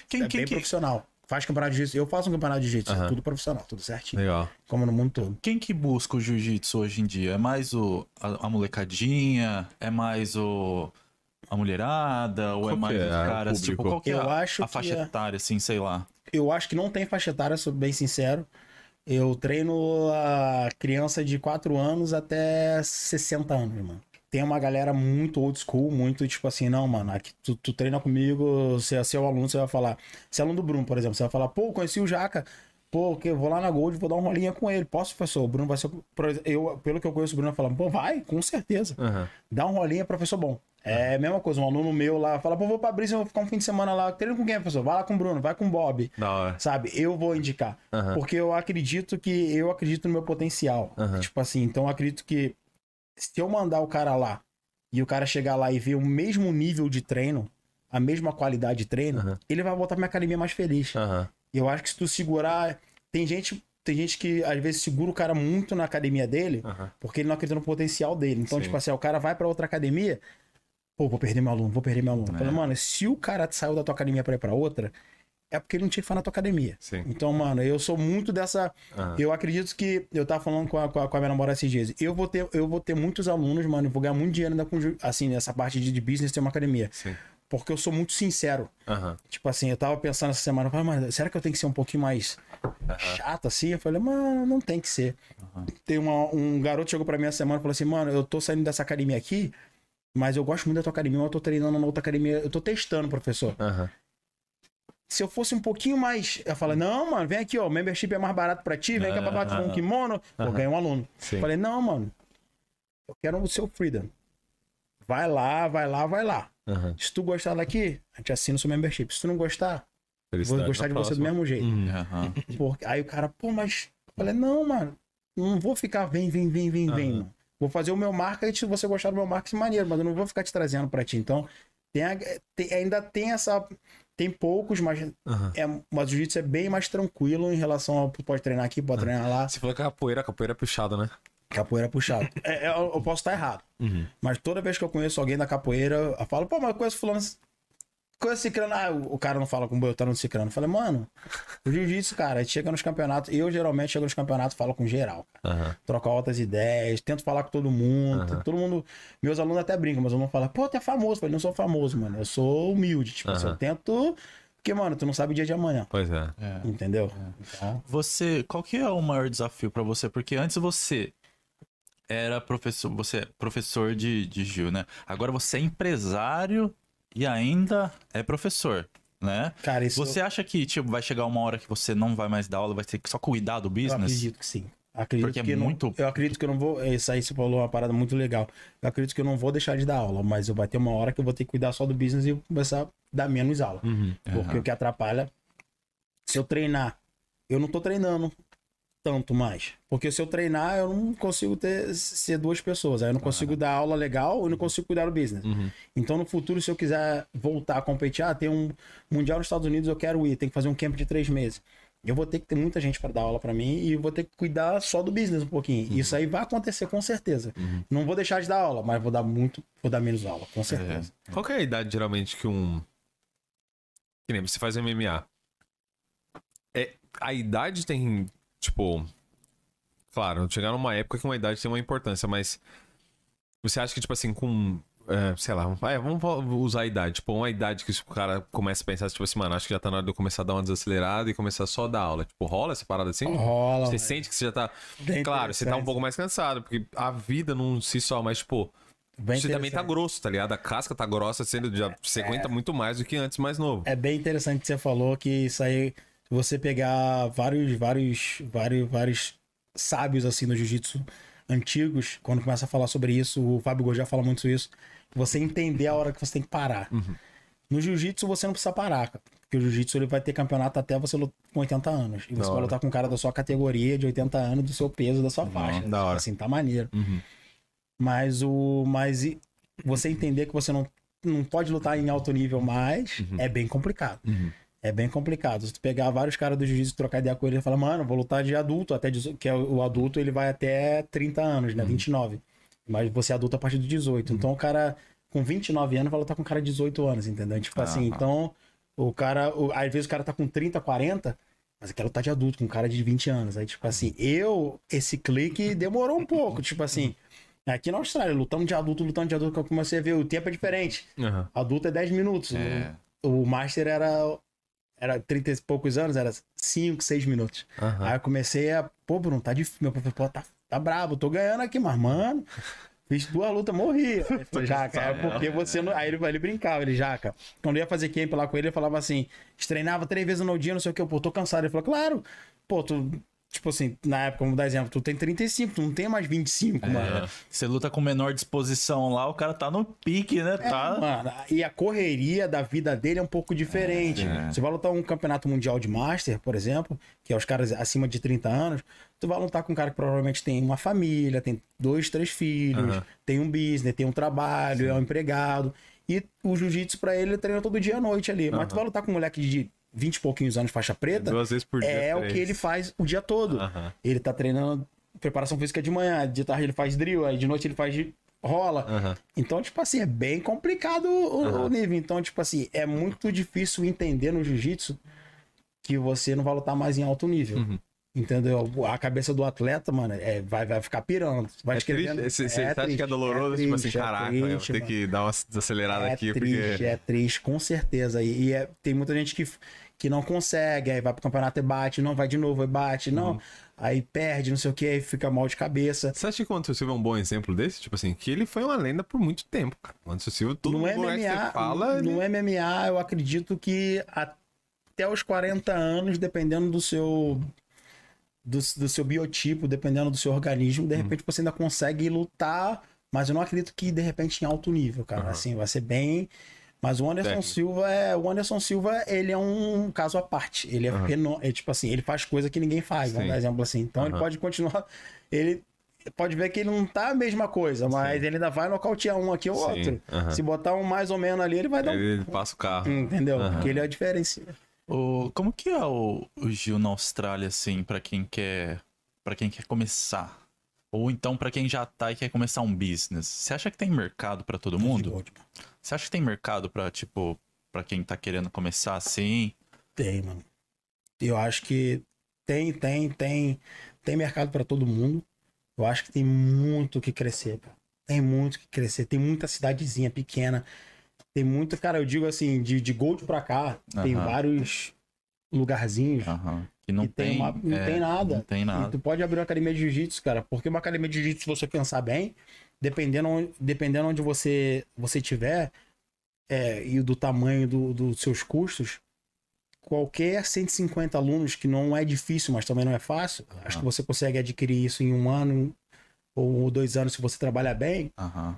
Quem, é quem, bem quem... profissional. Faz campeonato de jiu-jitsu. Eu faço um campeonato de jiu-jitsu. Uhum. Tudo profissional, tudo certinho. Legal. Como no mundo todo. Quem que busca o jiu-jitsu hoje em dia? É mais o, a, a molecadinha? É mais o a mulherada ou é qual é mais é, caras? Tipo, qual que eu é a, a faixa é... etária, assim, sei lá? Eu acho que não tem faixa etária, sou bem sincero. Eu treino a criança de 4 anos até 60 anos, mano. Tem uma galera muito old school, muito tipo assim, não, mano, aqui tu, tu treina comigo, se é seu aluno, você vai falar. Se é aluno do Bruno, por exemplo, você vai falar, pô, conheci o Jaca, pô, que vou lá na Gold, vou dar uma rolinha com ele. Posso, professor? O Bruno vai ser. Eu, pelo que eu conheço, o Bruno vai falar, pô, vai, com certeza. Uhum. Dá uma rolinha, professor bom. É, é a mesma coisa, um aluno meu lá fala, pô, vou pra Brisa, eu vou ficar um fim de semana lá. Treino com quem, professor? Vai lá com o Bruno, vai com o Bob. Sabe? Eu vou indicar. Porque eu acredito que. Eu acredito no meu potencial. Tipo assim, então eu acredito que se eu mandar o cara lá e o cara chegar lá e ver o mesmo nível de treino, a mesma qualidade de treino, ele vai voltar pra minha academia mais feliz. Eu acho que se tu segurar. Tem gente, tem gente que às vezes segura o cara muito na academia dele, porque ele não acredita no potencial dele. Então, Sim. tipo assim, o cara vai para outra academia pô, vou perder meu aluno, vou perder meu aluno. É. Falei, mano, se o cara saiu da tua academia pra ir pra outra, é porque ele não tinha que falar na tua academia. Sim. Então, mano, eu sou muito dessa. Uhum. Eu acredito que. Eu tava falando com a, com a, com a minha namorada esses dias. Eu vou, ter, eu vou ter muitos alunos, mano, eu vou ganhar muito dinheiro ainda com. Assim, nessa parte de, de business ter uma academia. Sim. Porque eu sou muito sincero. Uhum. Tipo assim, eu tava pensando essa semana, falei, mano, será que eu tenho que ser um pouquinho mais uhum. chato assim? Eu falei, mano, não tem que ser. Tem uma, um garoto chegou pra mim essa semana e falou assim, mano, eu tô saindo dessa academia aqui mas eu gosto muito da tua academia, eu tô treinando na outra academia, eu tô testando, professor. Uhum. Se eu fosse um pouquinho mais. Eu falei, não, mano, vem aqui, ó, membership é mais barato pra ti, vem uhum. cá pra bater um kimono. Uhum. ganhar um aluno. Eu falei, não, mano, eu quero o seu freedom. Vai lá, vai lá, vai lá. Uhum. Se tu gostar daqui, a gente assina o seu membership. Se tu não gostar, vou gostar de próxima. você do mesmo jeito. Uhum. Porque, aí o cara, pô, mas. Eu falei, não, mano, não vou ficar, vem, vem, vem, vem, vem, mano. Vou fazer o meu marketing, se você gostar do meu marketing, maneiro, mas eu não vou ficar te trazendo para ti. Então, tem, a, tem, ainda tem essa. Tem poucos, mas, uhum. é, mas o jiu-jitsu é bem mais tranquilo em relação ao pode treinar aqui, pode uhum. treinar lá. Você falou que a capoeira, a é né? capoeira é puxada, né? Capoeira puxada. é, eu, eu, posso estar errado. Uhum. Mas toda vez que eu conheço alguém da capoeira, eu falo, pô, mas eu conheço fulano com esse crânio. ah, o cara não fala com o Beltrano do Cicrano. Eu falei, mano, o jiu-jitsu, cara, chega nos campeonatos. Eu geralmente chego nos campeonatos falo com geral. Uhum. Troco altas ideias, tento falar com todo mundo. Uhum. Todo mundo. Meus alunos até brincam, mas eu não falo, pô, tu é famoso. Eu falei, não sou famoso, mano. Eu sou humilde. Tipo, uhum. eu tento. Porque, mano, tu não sabe o dia de amanhã. Pois é. é. Entendeu? É. Então você. Qual que é o maior desafio para você? Porque antes você era professor. Você é professor de, de Gil, né? Agora você é empresário e ainda é professor, né? Cara, isso... Você acha que tipo, vai chegar uma hora que você não vai mais dar aula, vai ter que só cuidar do business? Eu acredito que sim. Acredito Porque é que é muito... Não, eu acredito que eu não vou. Isso aí você falou uma parada muito legal. Eu acredito que eu não vou deixar de dar aula, mas eu vai ter uma hora que eu vou ter que cuidar só do business e começar a dar menos aula. Uhum, porque uhum. o que atrapalha, se eu treinar, eu não tô treinando, tanto mais. Porque se eu treinar, eu não consigo ter, ser duas pessoas. Aí eu não consigo ah. dar aula legal eu não consigo cuidar do business. Uhum. Então, no futuro, se eu quiser voltar a competir, ah, tem um Mundial nos Estados Unidos, eu quero ir, tem que fazer um camp de três meses. Eu vou ter que ter muita gente para dar aula para mim e vou ter que cuidar só do business um pouquinho. Uhum. Isso aí vai acontecer com certeza. Uhum. Não vou deixar de dar aula, mas vou dar muito, vou dar menos aula, com certeza. É. Qual é a idade geralmente que um que nem você faz MMA? É, a idade tem Tipo, claro, chegar numa época que uma idade tem uma importância, mas você acha que, tipo assim, com. É, sei lá, é, vamos usar a idade. Tipo, uma idade que o cara começa a pensar, tipo assim, mano, acho que já tá na hora de eu começar a dar uma desacelerada e começar só a dar aula. Tipo, rola essa parada assim? Rola. Você mano. sente que você já tá. Bem claro, você tá um pouco mais cansado, porque a vida não se só, mas, tipo. Bem você também tá grosso, tá ligado? A casca tá grossa, sendo já, você é, aguenta muito mais do que antes, mais novo. É bem interessante que você falou que isso aí se você pegar vários, vários, vários, vários sábios assim no jiu-jitsu antigos, quando começa a falar sobre isso, o Fábio Gojá fala muito sobre isso, você entender a hora que você tem que parar. Uhum. No jiu-jitsu você não precisa parar, porque o jiu-jitsu ele vai ter campeonato até você lutar com 80 anos. E você da vai hora. lutar com um cara da sua categoria, de 80 anos, do seu peso, da sua faixa. Da hora. Assim, tá maneiro. Uhum. Mas o. Mas você entender que você não, não pode lutar em alto nível mais uhum. é bem complicado. Uhum. É bem complicado. Se tu pegar vários caras do jiu-jitsu e trocar ideia com ele, ele fala, mano, vou lutar de adulto, até 18, que é o adulto ele vai até 30 anos, né? Uhum. 29. Mas você é adulto a partir de 18. Uhum. Então o cara com 29 anos vai lutar com um cara de 18 anos, entendeu? Tipo ah, assim, ah. então o cara, o, às vezes o cara tá com 30, 40, mas eu quero lutar de adulto com um cara de 20 anos. Aí tipo assim, eu esse clique demorou um [LAUGHS] pouco, tipo assim, uhum. Aqui na Austrália, lutando de adulto, lutando de adulto, como você comecei o tempo é diferente. Uhum. Adulto é 10 minutos. É. O, o Master era era 30 e poucos anos, era 5, 6 minutos. Uhum. Aí eu comecei a, pô, Bruno, tá difícil, meu pô tá, tá brabo, tô ganhando aqui, mas mano, fiz duas lutas, morri. [LAUGHS] Jaca, é porque né? você não. Aí ele, ele brincava, ele, Jaca. Quando eu ia fazer camp lá com ele, ele falava assim: treinava três vezes no dia, não sei o que, eu, pô, tô cansado. Ele falou, claro, pô, tu Tipo assim, na época, vamos dar exemplo, tu tem 35, tu não tem mais 25, é, mano. Você luta com menor disposição lá, o cara tá no pique, né? Tá. É, tá... Mano, e a correria da vida dele é um pouco diferente. É, você vai lutar um campeonato mundial de Master, por exemplo, que é os caras acima de 30 anos, tu vai lutar com um cara que provavelmente tem uma família, tem dois, três filhos, uhum. tem um business, tem um trabalho, Sim. é um empregado. E o jiu-jitsu pra ele, ele treina todo dia à noite ali. Uhum. Mas tu vai lutar com um moleque de 20 e pouquinhos anos faixa preta, duas vezes por dia, é três. o que ele faz o dia todo. Uhum. Ele tá treinando preparação física de manhã, de tarde ele faz drill, aí de noite ele faz de rola. Uhum. Então, tipo assim, é bem complicado o, uhum. o, nível. Então, tipo assim, é muito difícil entender no jiu-jitsu que você não vai lutar mais em alto nível. Uhum. Entendeu? A cabeça do atleta, mano, é, vai, vai ficar pirando. Vai é escrevendo. Triste, você é acha que é, é doloroso? Tipo assim, é tipo assim, caraca, triste, eu vou ter que dar uma desacelerada é aqui. É triste, porque... é triste, com certeza. E, e é, tem muita gente que, que não consegue, aí vai pro campeonato e bate, não, vai de novo e bate, não. Uhum. Aí perde, não sei o que, aí fica mal de cabeça. Você acha que o Anderson Silva é um bom exemplo desse? Tipo assim, que ele foi uma lenda por muito tempo, cara. O Anderson Silva, todo no mundo MMA, que você fala. No, ele... no MMA, eu acredito que até os 40 anos, dependendo do seu do, do seu biotipo, dependendo do seu organismo, de uhum. repente uhum. você ainda consegue lutar, mas eu não acredito que de repente em alto nível, cara. Uhum. Assim, vai ser bem. Mas o Anderson Técnico. Silva é. O Anderson Silva, ele é um caso à parte. Ele é, uhum. reno... é tipo assim, ele faz coisa que ninguém faz, né? Sim. vamos dar exemplo assim. Então ele pode continuar. Ele pode ver que ele não tá a mesma coisa, mas Sim. ele ainda vai nocautear um aqui ou outro. Uhum. Se botar um mais ou menos ali, ele vai dar um. Ele passa o carro. Entendeu? Uhum. Porque ele é a diferença. O, como que é o, o Gil na Austrália, assim, para quem quer para quem quer começar? Ou então para quem já tá e quer começar um business. Você acha que tem mercado para todo tá mundo? Tipo. Você acha que tem mercado para tipo, para quem tá querendo começar assim? Tem, mano. Eu acho que tem, tem, tem, tem mercado para todo mundo. Eu acho que tem muito que crescer, pô. Tem muito que crescer. Tem muita cidadezinha pequena tem muito, cara, eu digo assim, de, de Gold pra cá, uhum. tem vários lugarzinhos. Uhum. Que não, que tem, tem uma, não é, tem nada. Não tem nada. E tu pode abrir uma academia de jiu-jitsu, cara, porque uma academia de jiu-jitsu, se você pensar bem, dependendo, onde, dependendo onde você, você tiver é, e do tamanho dos do seus custos, qualquer 150 alunos, que não é difícil, mas também não é fácil, uhum. acho que você consegue adquirir isso em um ano ou dois anos se você trabalhar bem. Uhum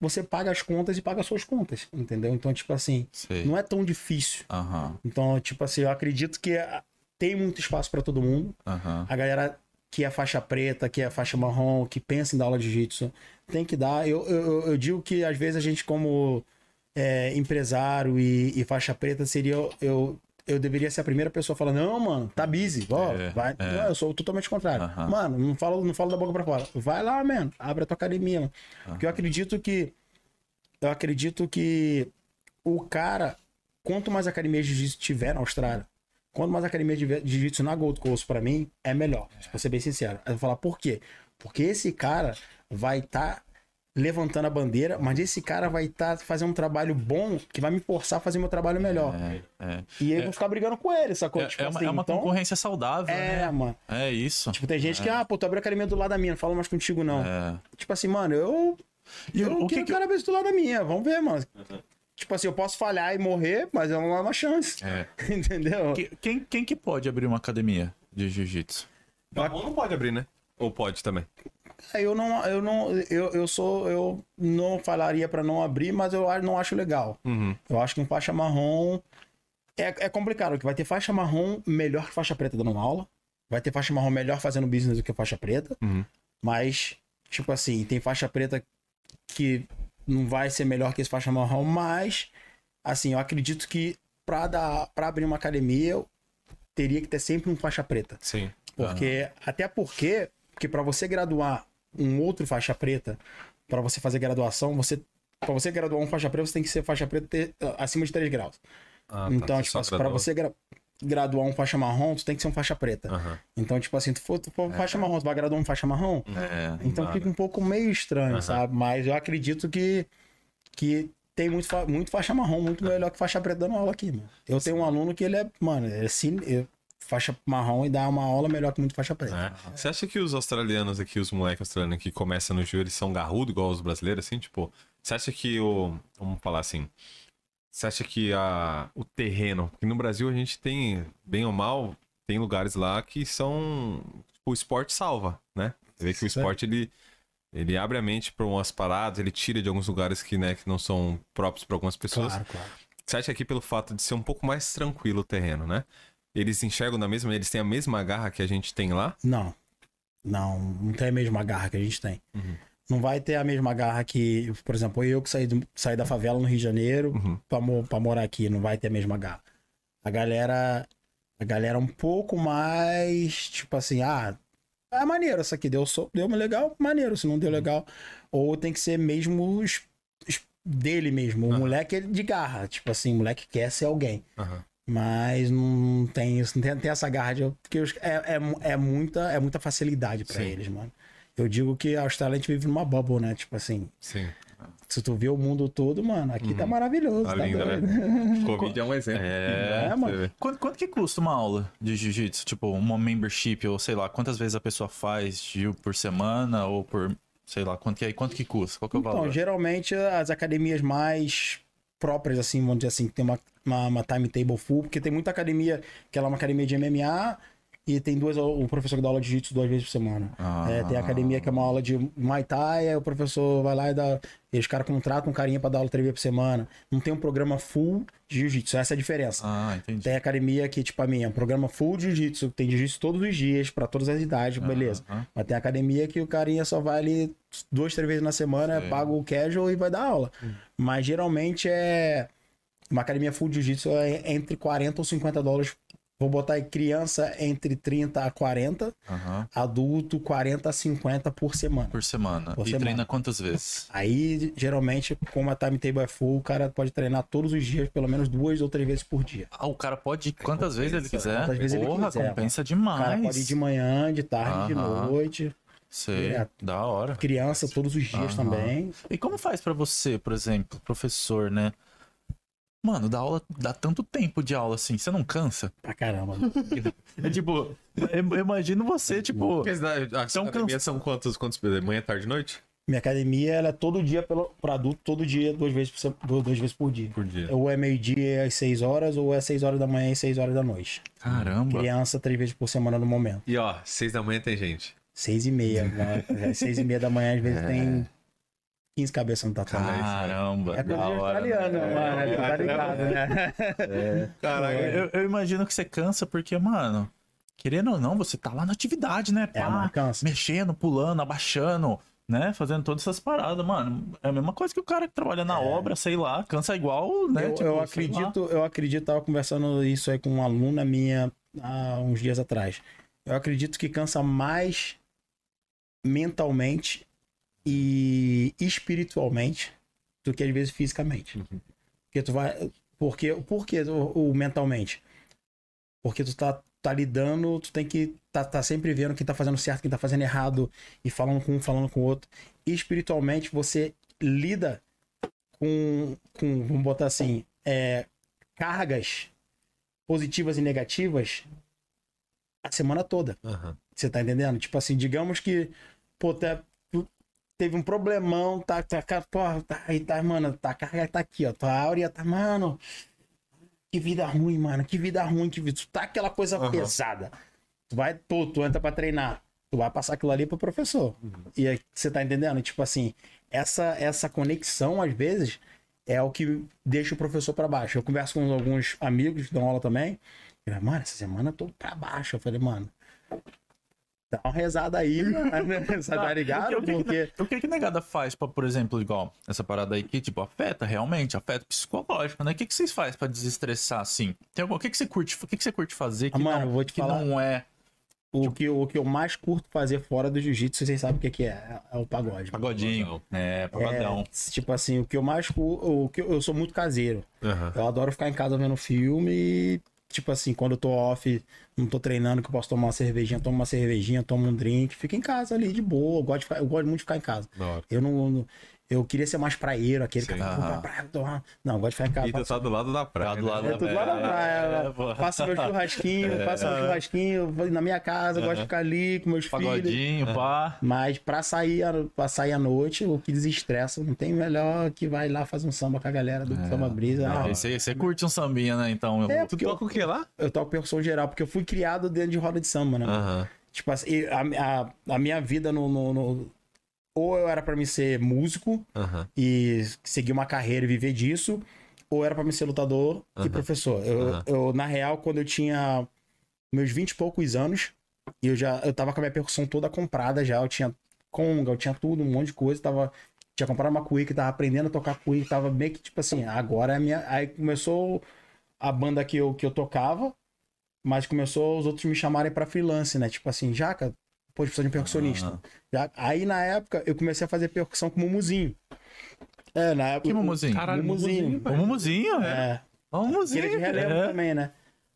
você paga as contas e paga suas contas, entendeu? Então, tipo assim, Sei. não é tão difícil. Uhum. Então, tipo assim, eu acredito que ah, tem muito espaço para todo mundo. Uhum. A galera que é faixa preta, que é faixa marrom, que pensa em dar aula de jiu-jitsu, tem que dar. Eu, eu, eu, digo que às vezes a gente, como é, empresário e, e, faixa preta, seria eu eu deveria ser a primeira pessoa a falar, não, mano, tá busy, ó, é, vai. É. Não, eu sou totalmente contrário. Uh -huh. Mano, não falo, não falo da boca pra fora. Vai lá, mano, abre a tua academia, mano. Uh -huh. Porque eu acredito que. Eu acredito que o cara, quanto mais academias de jiu-jitsu tiver na Austrália, quanto mais academias de jiu-jitsu na Gold Coast pra mim, é melhor. É. Pra ser bem sincero. Eu vou falar, por quê? Porque esse cara vai estar tá levantando a bandeira, mas esse cara vai estar tá fazendo um trabalho bom que vai me forçar a fazer meu trabalho melhor. É, é, e eu é, vou ficar brigando com ele, sacou? É, tipo é, assim, uma, é uma então, concorrência saudável. É, né? mano. É isso. Tipo, tem gente é. que, ah, pô, tu abriu academia do lado da minha, não falo mais contigo, não. É. Tipo assim, mano, eu. E eu, eu o que o cara eu... do lado da minha, vamos ver, mano. Uhum. Tipo assim, eu posso falhar e morrer, mas é uma chance. É. [LAUGHS] Entendeu? Quem, quem que pode abrir uma academia de jiu-jitsu? Não, não pode abrir, né? Ou pode também? É, eu não, eu não, eu, eu sou, eu não falaria para não abrir, mas eu não acho legal. Uhum. Eu acho que um faixa marrom é, é complicado, porque vai ter faixa marrom melhor que faixa preta dando uma aula, vai ter faixa marrom melhor fazendo business do que faixa preta, uhum. mas, tipo assim, tem faixa preta que não vai ser melhor que esse faixa marrom, mas, assim, eu acredito que pra, dar, para abrir uma academia, eu teria que ter sempre um faixa preta. Sim. Porque, uhum. até porque, porque para você graduar um outro faixa preta para você fazer graduação, você para você graduar um faixa preta, você tem que ser faixa preta ter, ah, acima de 3 graus. Ah, tá, então, tá, tipo, assim, para você gra graduar um faixa marrom, tu tem que ser um faixa preta. Uhum. Então, tipo assim, tu for, tu for é. faixa tá. marrom, tu vai graduar um faixa marrom? É, então nada. fica um pouco meio estranho, uhum. sabe? Mas eu acredito que, que tem muito, muito faixa marrom, muito é. melhor que faixa preta dando aula aqui, mano. Eu Sim. tenho um aluno que ele é, mano, é sim faixa marrom e dá uma aula melhor que muito faixa preta. É. Você acha que os australianos aqui, os moleques australianos que começam no jogo eles são garrudo igual os brasileiros, assim? Tipo, você acha que o. Vamos falar assim. Você acha que a, o terreno. Porque no Brasil a gente tem, bem ou mal, tem lugares lá que são. Tipo, o esporte salva, né? Você vê que o esporte ele, ele abre a mente para umas paradas, ele tira de alguns lugares que, né, que não são próprios para algumas pessoas. Claro, claro. Você acha que aqui pelo fato de ser um pouco mais tranquilo o terreno, né? Eles enxergam da mesma, eles têm a mesma garra que a gente tem lá? Não. Não, não tem a mesma garra que a gente tem. Uhum. Não vai ter a mesma garra que, por exemplo, eu que saí, do, saí da favela no Rio de Janeiro uhum. pra, pra morar aqui, não vai ter a mesma garra. A galera. A galera é um pouco mais, tipo assim, ah, é maneiro, essa aqui deu, deu legal, maneiro, se não deu uhum. legal. Ou tem que ser mesmo dele mesmo. O uhum. moleque é de garra. Tipo assim, o moleque quer ser alguém. Uhum. Mas não tem isso, não tem, tem essa garra de. Porque é, é, é, muita, é muita facilidade para eles, mano. Eu digo que a Austrália a gente vive numa bubble, né? Tipo assim. Sim. Se tu vê o mundo todo, mano, aqui tá uhum. tá maravilhoso. Tá, tá lindo, né? doido. né? [LAUGHS] Covid é um exemplo. É, é mano. Quanto, quanto, que custa uma aula de jiu-jitsu? Tipo, uma membership, ou sei lá, quantas vezes a pessoa faz por semana ou por. Sei lá, quanto que, é quanto que custa? Qual que é o então, valor? Então, geralmente as academias mais próprias, assim, vamos dizer assim, que tem uma, uma, uma timetable full, porque tem muita academia que ela é uma academia de MMA, e tem duas, o professor que dá aula de jiu-jitsu duas vezes por semana. Ah. É, tem a academia que é uma aula de Muay Thai, aí o professor vai lá e dá. E os caras contratam um carinha pra dar aula três vezes por semana. Não tem um programa full de jiu-jitsu, essa é a diferença. Ah, entendi. Tem academia que, tipo a minha, é um programa full de jiu-jitsu, tem jiu-jitsu todos os dias, pra todas as idades, ah, beleza. Ah. Mas tem academia que o carinha só vai ali duas, três vezes na semana, Sei. paga o casual e vai dar aula. Hum. Mas geralmente é. Uma academia full de jiu-jitsu é entre 40 ou 50 dólares Vou botar aí criança entre 30 a 40, uhum. adulto 40 a 50 por semana. Por semana. Por e semana. treina quantas vezes? Aí, geralmente, como a timetable é full, o cara pode treinar todos os dias, pelo menos duas ou três vezes por dia. Ah, o cara pode ir quantas compensa, vezes ele quiser? Né? Quantas vezes Porra, ele quiser. compensa demais. O cara pode ir de manhã, de tarde, uhum. de noite. Sei, é, da hora. Criança todos os dias uhum. também. E como faz para você, por exemplo, professor, né? Mano, dá aula, dá tanto tempo de aula assim, você não cansa? Pra caramba. [LAUGHS] é tipo, eu imagino você, é, tipo. a são, né, são quantos, quantos? Manhã, tarde, noite? Minha academia ela é todo dia pelo, pra adulto, todo dia, duas vezes por, duas vezes por dia. Por dia. Ou é meio-dia às seis horas, ou é seis horas da manhã e seis horas da noite. Caramba. Criança três vezes por semana no momento. E ó, seis da manhã tem gente. Seis e meia. Né? É, seis e meia da manhã, às vezes, é. tem 15 cabeças no tatuagem. Caramba, é da hora. Italiano, né? mano. É, tá né? ligado, né? É. Caraca, é. eu, eu, imagino que você cansa porque, mano, querendo ou não, você tá lá na atividade, né? Pá, é, mano, cansa. Mexendo, pulando, abaixando, né? Fazendo todas essas paradas, mano. É a mesma coisa que o cara que trabalha na é. obra, sei lá, cansa igual, né? Eu, tipo, eu acredito, lá. eu acredito, tava conversando isso aí com uma aluna minha há uns dias atrás. Eu acredito que cansa mais mentalmente e espiritualmente do que às vezes fisicamente. Uhum. Porque tu vai. Porque, porque o, mentalmente? Porque tu tá, tá lidando, tu tem que tá, tá sempre vendo quem tá fazendo certo, quem tá fazendo errado, e falando com um, falando com o outro. E espiritualmente, você lida com, com vamos botar assim, é, cargas positivas e negativas a semana toda. Uhum. Você tá entendendo? Tipo assim, digamos que, pô, tá, teve um problemão, tá, tá, porra, tá, aí tá, mano, tá, carga tá aqui, ó, tua áurea tá, mano, que vida ruim, mano, que vida ruim, que vida, tu tá aquela coisa uhum. pesada, tu vai, pô, tu entra pra treinar, tu vai passar aquilo ali pro professor, uhum. e aí, é, você tá entendendo, tipo assim, essa, essa conexão, às vezes, é o que deixa o professor para baixo, eu converso com alguns amigos que dão aula também, e, mano, essa semana eu tô pra baixo, eu falei, mano, Dá uma rezada aí, [LAUGHS] né? você tá, tá ligado? O que, Porque... O que que negada faz pra, por exemplo, igual essa parada aí que, tipo, afeta realmente, afeta psicológico, né? O que que vocês fazem pra desestressar, assim? Tem algum... O que que você curte, o que que você curte fazer que, ah, mano, não, vou te que falar. não é... O, tipo que, o que eu mais curto fazer fora do jiu-jitsu, vocês sabem o que, é, é? É o pagode. Pagodinho. É, pagodão. É, tipo assim, o que eu mais curto. O que eu, eu sou muito caseiro. Uhum. Eu adoro ficar em casa vendo filme e tipo assim, quando eu tô off, não tô treinando, que eu posso tomar uma cervejinha, tomo uma cervejinha, tomo um drink, fico em casa ali de boa. Eu gosto, de ficar, eu gosto muito de ficar em casa. Eu não, eu queria ser mais praeiro, aquele Sim, que vai pra praia, tomar. Não, gosto de ficar em casa. E passo... tá do lado da praia. Tá do né? lado, né? da, praia. lado da praia. faço meu churrasquinho, [LAUGHS] é. faço meu churrasquinho na minha casa, gosto de ficar ali com meus Pagodinho, filhos. pá. Mas pra sair, pra sair à noite, o que desestressa, não tem melhor que vai lá fazer um samba com a galera do é. Samba Brisa. É, ah. você, você curte um sambinha, né? Então, eu... é, porque tu toca eu, o que lá? Eu toco percussão geral, porque eu fui criado dentro de roda de samba, né? Tipo assim, a, a, a, minha vida no, no, no ou eu era para me ser músico uhum. e seguir uma carreira e viver disso, ou era para me ser lutador uhum. e professor. Eu, uhum. eu, na real, quando eu tinha meus vinte e poucos anos, eu já eu tava com a minha percussão toda comprada já, eu tinha conga, eu tinha tudo, um monte de coisa, tava tinha comprado uma cuíca, tava aprendendo a tocar cuíca, tava meio que tipo assim, agora é a minha, aí começou a banda que eu que eu tocava, mas começou os outros me chamarem para freelance, né? Tipo assim, Jaca, pô, precisa de percussionista. Ah. Já, aí na época eu comecei a fazer percussão com o Mumuzinho. É, na época. Que Mumuzinho? Caralho, Mumuzinho. O Mumuzinho, é. é. O Mumuzinho. Ele de relevo é. também, né?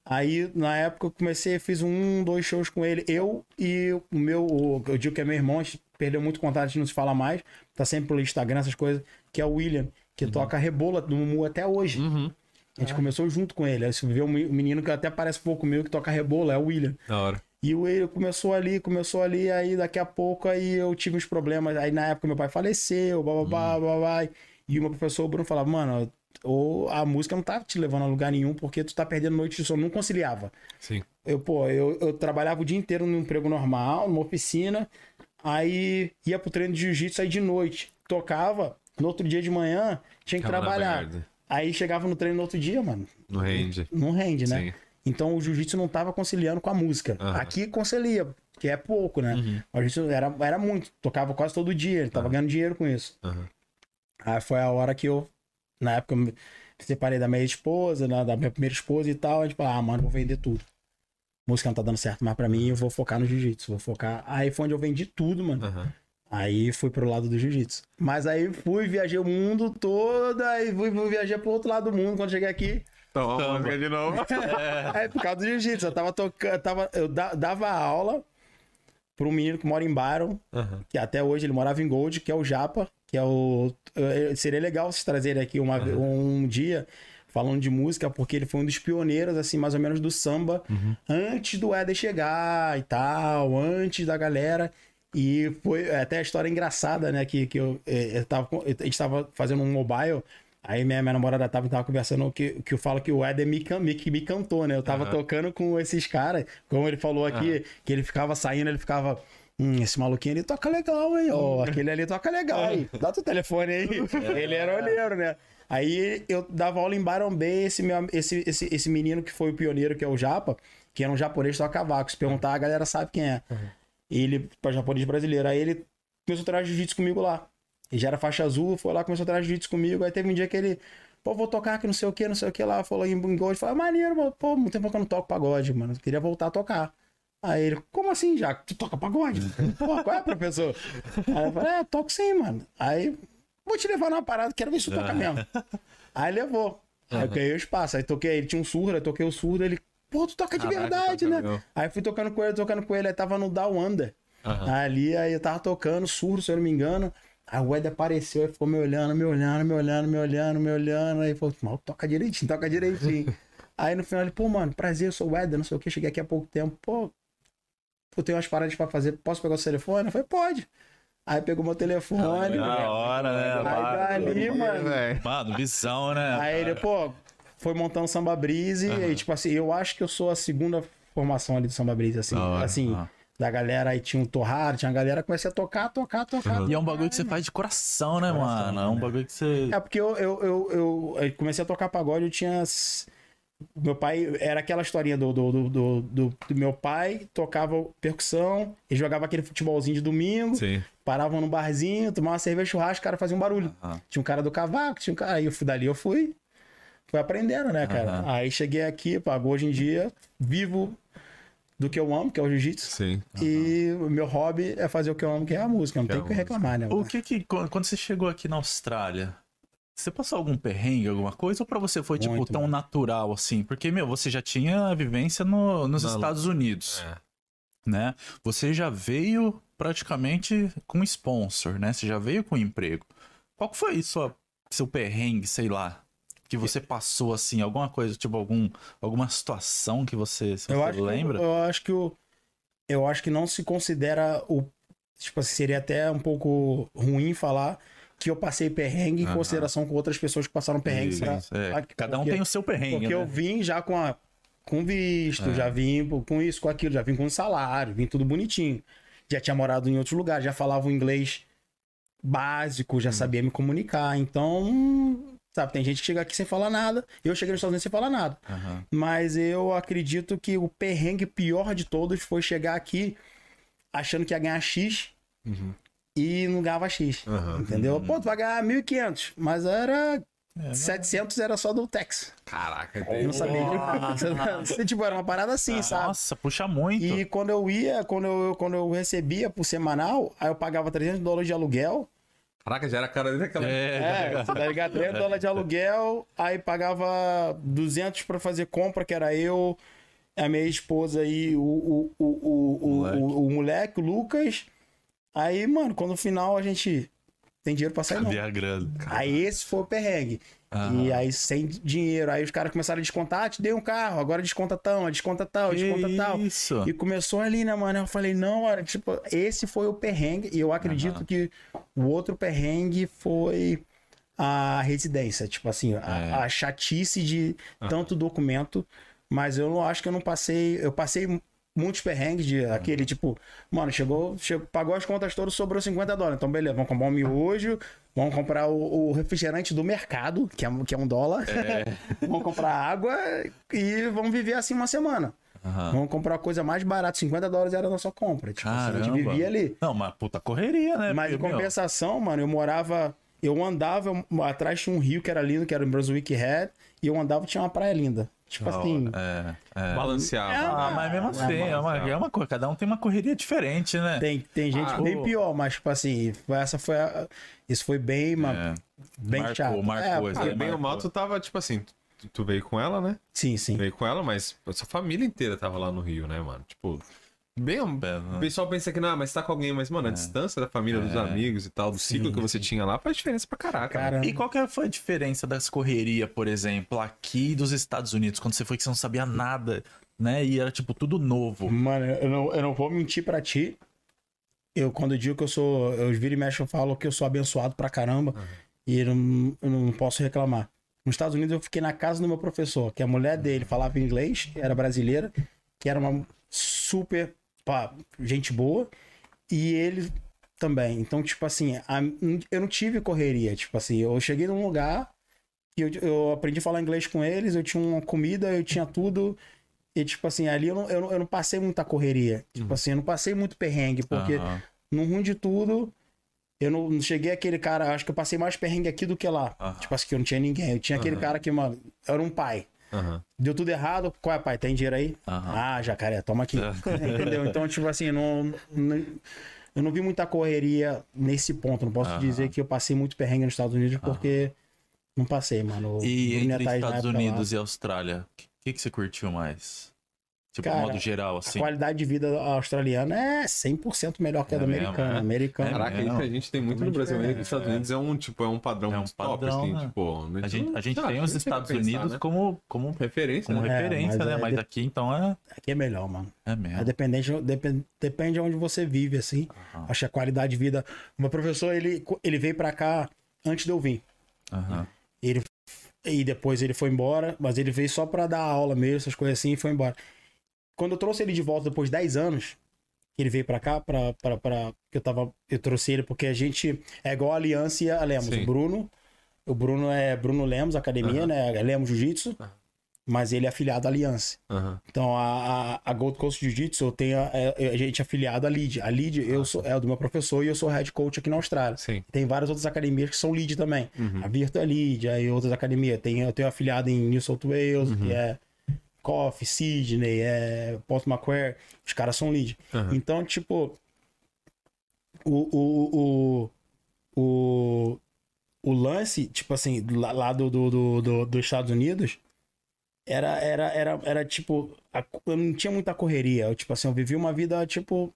Aí, na época, eu comecei, fiz um, dois shows com ele. Eu e o meu, eu digo que é meu irmão, a gente perdeu muito contato, a gente não se fala mais. Tá sempre pelo Instagram, essas coisas. Que é o William, que uhum. toca rebola do Mumu até hoje. Uhum. A gente ah. começou junto com ele. Aí você vê um menino que até parece pouco meu que toca rebola, é o William. Da hora. E o ele começou ali, começou ali, aí daqui a pouco aí eu tive uns problemas. Aí na época meu pai faleceu, babá, hum. blá E o meu professor, o Bruno, falava, mano, ou a música não tá te levando a lugar nenhum porque tu tá perdendo noite de sono, não conciliava. Sim. Eu, pô, eu, eu trabalhava o dia inteiro num emprego normal, numa oficina, aí ia pro treino de jiu-jitsu, aí de noite tocava, no outro dia de manhã tinha que Calma trabalhar. Aí chegava no treino no outro dia, mano. Não rende. Não, não rende, né? Sim. Então o jiu-jitsu não estava conciliando com a música. Uhum. Aqui concilia, que é pouco, né? Uhum. O jiu-jitsu era, era muito, tocava quase todo dia, ele tava ganhando dinheiro com isso. Aí foi a hora que eu, na época, me separei da minha esposa, né, da minha primeira esposa e tal. A gente falou, ah, mano, vou vender tudo música não tá dando certo mais pra mim, eu vou focar no jiu-jitsu, vou focar. Aí foi onde eu vendi tudo, mano. Uhum. Aí fui pro lado do jiu-jitsu. Mas aí fui, viajei o mundo todo, aí fui, fui viajar pro outro lado do mundo. Quando cheguei aqui, Toma, Toma. música de novo. [LAUGHS] É. é. por causa do jiu-jitsu. Eu tava tocando. Tava, eu dava aula para um menino que mora em Byron, uhum. que até hoje ele morava em Gold, que é o Japa, que é o. Seria legal vocês trazerem aqui uma, uhum. um dia falando de música, porque ele foi um dos pioneiros, assim, mais ou menos do samba, uhum. antes do Éder chegar e tal, antes da galera. E foi é, até a história engraçada, né? Que, que eu, é, eu, tava, eu, a gente tava fazendo um mobile Aí minha, minha namorada tava, tava conversando que, que eu falo que o Éder me, me, que me cantou, né? Eu tava uhum. tocando com esses caras, como ele falou aqui, uhum. que ele ficava saindo, ele ficava. Hum, esse maluquinho ali toca legal, hein? Ó, oh, aquele ali toca legal, hein? Dá teu telefone aí. É. Ele era olheiro, né? Aí eu dava aula em Byron Bay, esse, meu, esse, esse, esse menino que foi o pioneiro, que é o Japa, que era um japonês toca cavaco. Se perguntar, a galera sabe quem é. Uhum. Ele, japonês brasileiro. Aí ele começou a treinar jiu-jitsu comigo lá e já era faixa azul, foi lá, começou a treinar jiu-jitsu comigo. Aí teve um dia que ele, pô, vou tocar que não sei o que, não sei o que lá. Falou em pagode. falou é maneiro, mano. pô, muito tempo que eu não toco pagode, mano. Eu queria voltar a tocar. Aí ele, como assim, já? Tu toca pagode? Pô, qual é, professor? Aí eu falei, é, toco sim, mano. Aí, vou te levar numa parada, quero ver se tu toca é. mesmo. Aí levou. Aí eu ganhei o espaço. Aí toquei, ele tinha um surdo, aí toquei o surdo, ele, pô, tu toca de Caraca, verdade, toca né? Meu. Aí fui tocando com ele, tocando com ele, aí tava no Down Under. Uhum. Ali, aí eu tava tocando, surdo, se eu não me engano. A Wed apareceu e ficou me olhando, me olhando, me olhando, me olhando, me olhando. Aí falou, mal, toca direitinho, toca direitinho. [LAUGHS] aí no final ele, pô, mano, prazer, eu sou o Wed, não sei o que, cheguei aqui há pouco tempo. Pô, eu tenho umas paradas pra fazer, posso pegar o seu telefone? Eu falei, pode. Aí pegou meu telefone. Na hora, né? Aí mano, dali, mano. mano. Véio. Mano, visão, né? Aí ele, pô, foi montando samba brise. Uhum. E, tipo assim, eu acho que eu sou a segunda formação ali do samba brise, assim. Hora, assim da galera, aí tinha um torrado tinha a galera, comecei a tocar, tocar, tocar. Uhum. E é um bagulho que você faz de coração, né, coração, mano? É um né? bagulho que você. É porque eu, eu, eu, eu, comecei a tocar pagode, eu tinha. Meu pai, era aquela historinha do, do, do, do, do meu pai, tocava percussão e jogava aquele futebolzinho de domingo. Sim. Paravam no barzinho, tomava uma cerveja, churrasco, o cara fazia um barulho. Tinha um cara do cavaco, tinha um cara. Aí eu fui dali, eu fui. Fui aprendendo, né, cara? Aí cheguei aqui, pago hoje em dia, vivo do que eu amo, que é o jiu-jitsu. Sim. Uhum. E o meu hobby é fazer o que eu amo, que é a música. não que é o é que reclamar, né? O que que, quando você chegou aqui na Austrália, você passou algum perrengue, alguma coisa? Ou pra você foi, tipo, Muito, tipo, tão mano. natural assim? Porque, meu, você já tinha vivência no, nos na Estados Unidos. É. Né? Você já veio praticamente com sponsor, né? Você já veio com emprego. Qual que foi sua, seu perrengue, sei lá? que você passou assim, alguma coisa, tipo algum alguma situação que você, se eu lembra? Que, eu, eu acho que o eu acho que não se considera o tipo assim, seria até um pouco ruim falar que eu passei perrengue uhum. em consideração com outras pessoas que passaram perrengue. Isso, pra, é. Cada porque, um tem o seu perrengue. Porque né? eu vim já com a com visto, é. já vim com isso, com aquilo, já vim com salário, vim tudo bonitinho. Já tinha morado em outro lugar, já falava o inglês básico, já hum. sabia me comunicar. Então, Sabe, tem gente que chega aqui sem falar nada. Eu cheguei nos Estados Unidos sem falar nada. Uhum. Mas eu acredito que o perrengue pior de todos foi chegar aqui achando que ia ganhar X uhum. e não ganhava X. Uhum. Entendeu? Pô, tu vai ganhar 1.500, mas era é, 700 né? era só do Tex. Caraca, eu não sabia. [LAUGHS] Você, tipo, era uma parada assim, Nossa, sabe? Nossa, puxa muito. E quando eu ia, quando eu, quando eu recebia por semanal, aí eu pagava 300 dólares de aluguel Caraca, já era cara daquela. É, é tá ligado? 3 dólares de aluguel, aí pagava 200 pra fazer compra, que era eu, a minha esposa e o, o, o, o, moleque. O, o, o moleque, o Lucas. Aí, mano, quando no final a gente tem dinheiro pra sair, Cadê não. A grana? Aí esse foi o perrengue. Ah. E aí, sem dinheiro, aí os caras começaram a descontar, ah, te dei um carro, agora desconta tal, ah, desconta tal, que desconta isso? tal. Isso. E começou ali, né, mano? Eu falei, não, tipo, esse foi o perrengue. E eu acredito ah. que o outro perrengue foi a residência, tipo assim, é. a, a, chatice de tanto documento. Mas eu não acho que eu não passei. Eu passei muitos perrengues de aquele tipo, mano, chegou, chegou, pagou as contas todas, sobrou 50 dólares. Então, beleza, vamos comprar um miojo, vamos comprar o, o refrigerante do mercado, que é, que é um dólar, é. [LAUGHS] vamos comprar água e vamos viver assim uma semana. Uhum. Vamos comprar uma coisa mais barata, 50 dólares era a nossa compra. Tipo, assim, a gente vivia ali. Não, mas puta correria, né? Mas em compensação, meu... mano, eu morava. Eu andava eu, atrás de um rio que era lindo, que era o Brunswick Head, e eu andava tinha uma praia linda. Tipo oh, assim. É, é. Balancear. É, ah, mas mesmo é assim, é uma, é uma coisa. Cada um tem uma correria diferente, né? Tem, tem gente ah, bem pior, mas, tipo assim, essa foi a, Isso foi bem, é, uma, bem marcou, chato. Marcou, é, porque, bem assim, o mal, tu tava, tipo assim, tu, tu, veio com ela, né? Sim, sim. Tu veio com ela, mas a sua família inteira tava lá no Rio, né, mano? Tipo. Bem, é, o né? pessoal pensa que, não, mas tá com alguém, mas, mano, a é. distância da família, dos é. amigos e tal, do sim, ciclo que você tinha lá, faz diferença pra caraca. Né? Cara, e qual que foi a diferença das correrias, por exemplo, aqui dos Estados Unidos, quando você foi que você não sabia nada, né? E era, tipo, tudo novo. Mano, eu não, eu não vou mentir pra ti. Eu, quando eu digo que eu sou, eu viro e mexo, eu falo que eu sou abençoado pra caramba uhum. e eu não, eu não posso reclamar. Nos Estados Unidos eu fiquei na casa do meu professor, que a mulher dele falava inglês, era brasileira, que era uma super pá, gente boa. E ele também. Então, tipo assim, a, eu não tive correria. Tipo assim, eu cheguei num lugar e eu, eu, aprendi a falar inglês com eles, eu tinha uma comida, eu tinha tudo. E, tipo assim, ali eu não, eu não, eu não passei muita correria. Tipo uhum. assim, eu não passei muito perrengue, porque uhum. no ruim de tudo. Eu não, não, cheguei aquele cara, acho que eu passei mais perrengue aqui do que lá. Uhum. Tipo assim, que eu não tinha ninguém. Eu tinha aquele cara que, mano, era um pai. Uhum. Deu tudo errado. Qual é, pai? Tem dinheiro aí? Uhum. Ah, jacaré, toma aqui. [LAUGHS] Entendeu? Então, tipo assim, não, não, eu não vi muita correria nesse ponto. Não posso uhum. dizer que eu passei muito perrengue nos Estados Unidos, porque não passei, mano. E entre Estados Unidos lá. e Austrália, o que, que você curtiu mais? Tipo, Cara, modo geral, assim. A qualidade de vida australiana é 100% melhor que a é do mesmo, americano. Né? americano. É Caraca, isso a gente tem muito no Brasil. Nos Estados Unidos é um, tipo, é um padrão é um padrão, top, assim, né? tipo... A gente, a gente tem os Estados pensar, Unidos né? como, como referência, como né? referência, mas né? É mas aqui, então, é... Aqui é melhor, mano. É, é mesmo. É dependente, depend, depende de onde você vive, assim. Acho que a qualidade de vida... Meu professor, ele, ele veio pra cá antes de eu vir. Ele... E depois ele foi embora, mas ele veio só pra dar aula mesmo, essas coisas assim, e foi embora. Quando eu trouxe ele de volta depois de 10 anos, ele veio para cá, pra, pra, pra, eu tava. Eu trouxe ele porque a gente. É igual a Aliança e a Lemos. Sim. O Bruno. O Bruno é Bruno Lemos, academia, né? É Lemos Jiu-Jitsu. Mas ele é afiliado à Aliança. Então a, a, a, Gold Coast Jiu-Jitsu, eu tenho. A, é, é, a, gente é afiliado à LEAD. A LEAD ah, eu sou, é do meu professor e eu sou head coach aqui na Austrália. Sim. Tem várias outras academias que são LEAD também. Uhum. A Virtua LEAD, aí outras academias. Tem, eu tenho afiliado em New South Wales, que uhum. é Coffee, Sidney, é, Porto Macquarie, os caras são lead. Uhum. Então, tipo, o, o, o, o, o lance, tipo assim, lá, lá do, do, do, do, dos Estados Unidos, era, era, era, era tipo, a, eu não tinha muita correria. Eu, tipo assim, eu vivi uma vida, tipo,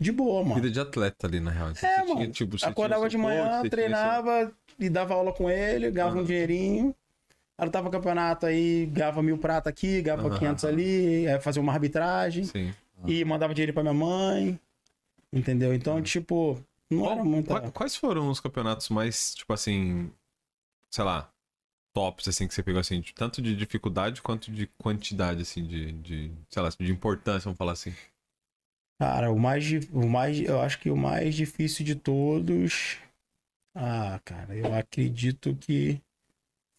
de boa, mano. Vida de atleta ali, na real. Você é, mano. Tipo, acordava de manhã, treinava tinha... e dava aula com ele, ganhava ah. um dinheirinho. Ela tava campeonato aí, ganhava mil prata aqui, ganhava uhum. 500 ali, eh, fazia uma arbitragem. Sim. Uhum. E mandava dinheiro pra minha mãe. Entendeu? Então, uhum. tipo, não Qual, era muito. Quais foram os campeonatos mais, tipo assim, sei lá, tops, assim, que você pegou, assim, tanto de dificuldade quanto de quantidade, assim, de, de sei lá, de importância, vamos falar assim? Cara, o mais, o mais, eu acho que o mais difícil de todos... Ah, cara, eu acredito que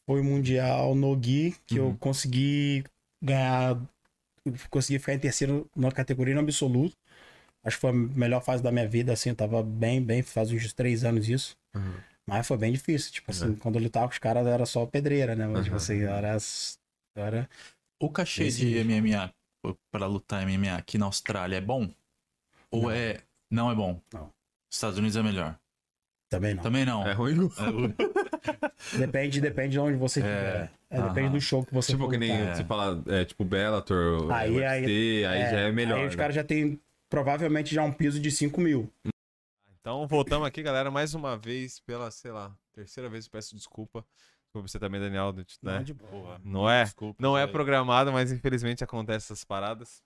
foi o Mundial no Gui, que uhum. eu consegui ganhar, consegui ficar em terceiro na categoria no absoluto. Acho que foi a melhor fase da minha vida, assim, eu tava bem, bem, faz uns três anos isso. Uhum. Mas foi bem difícil, tipo assim, é. quando eu lutava com os caras era só pedreira, né? Mas, tipo uhum. assim, era, era... O cachê Esse... de MMA para lutar MMA aqui na Austrália é bom? Ou não. é. Não é bom? Não. Estados Unidos é melhor. Também não. Também não. É ruim? É ruim. [LAUGHS] depende, depende de onde você estiver. É, é, ah. depende do show que você Tipo, que nem é. se fala, é, tipo, Bellator, aí, UFC, aí, aí já é, é melhor. Aí né? os caras já tem provavelmente já um piso de 5 mil. Então voltamos aqui, galera, mais uma vez, pela, sei lá, terceira vez, peço desculpa. Desculpa você também, Daniel, né? Não, de boa. não é? Desculpa, não é programado, mas infelizmente acontece essas paradas.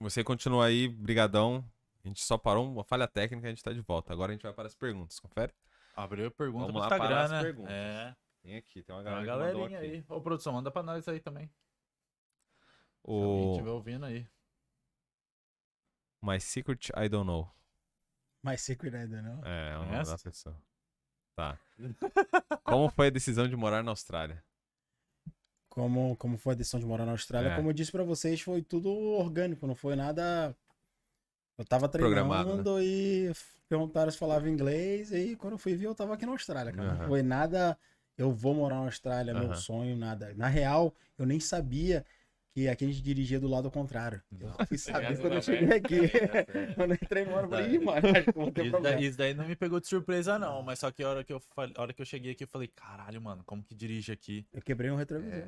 Você continua aí, brigadão. A gente só parou uma falha técnica e a gente tá de volta. Agora a gente vai para as perguntas, confere? Abriu a pergunta Vamos lá Instagram, tá para as né? perguntas. É. Tem aqui, tem uma galera tem uma galerinha aí. Ô, produção, manda pra nós aí também. O... Se alguém estiver ouvindo aí. My Secret I Don't Know. My Secret I Don't Know? É, é o nome da pessoa. Tá. como foi a decisão de morar na Austrália? Como, como foi a decisão de morar na Austrália? É. Como eu disse para vocês, foi tudo orgânico, não foi nada eu tava treinando né? e perguntaram se falava inglês. E quando eu fui ver, eu tava aqui na Austrália, cara. Uhum. Não foi nada, eu vou morar na Austrália, uhum. meu sonho, nada. Na real, eu nem sabia que aqui a gente dirigia do lado contrário. Eu sabia fui saber quando eu cheguei aqui. [LAUGHS] quando eu entrei embora, eu falei, ih, mano, que isso daí, isso daí não me pegou de surpresa, não. Mas só que a hora que eu, fal... hora que eu cheguei aqui, eu falei, caralho, mano, como que dirige aqui? Eu quebrei um retrovisor. É.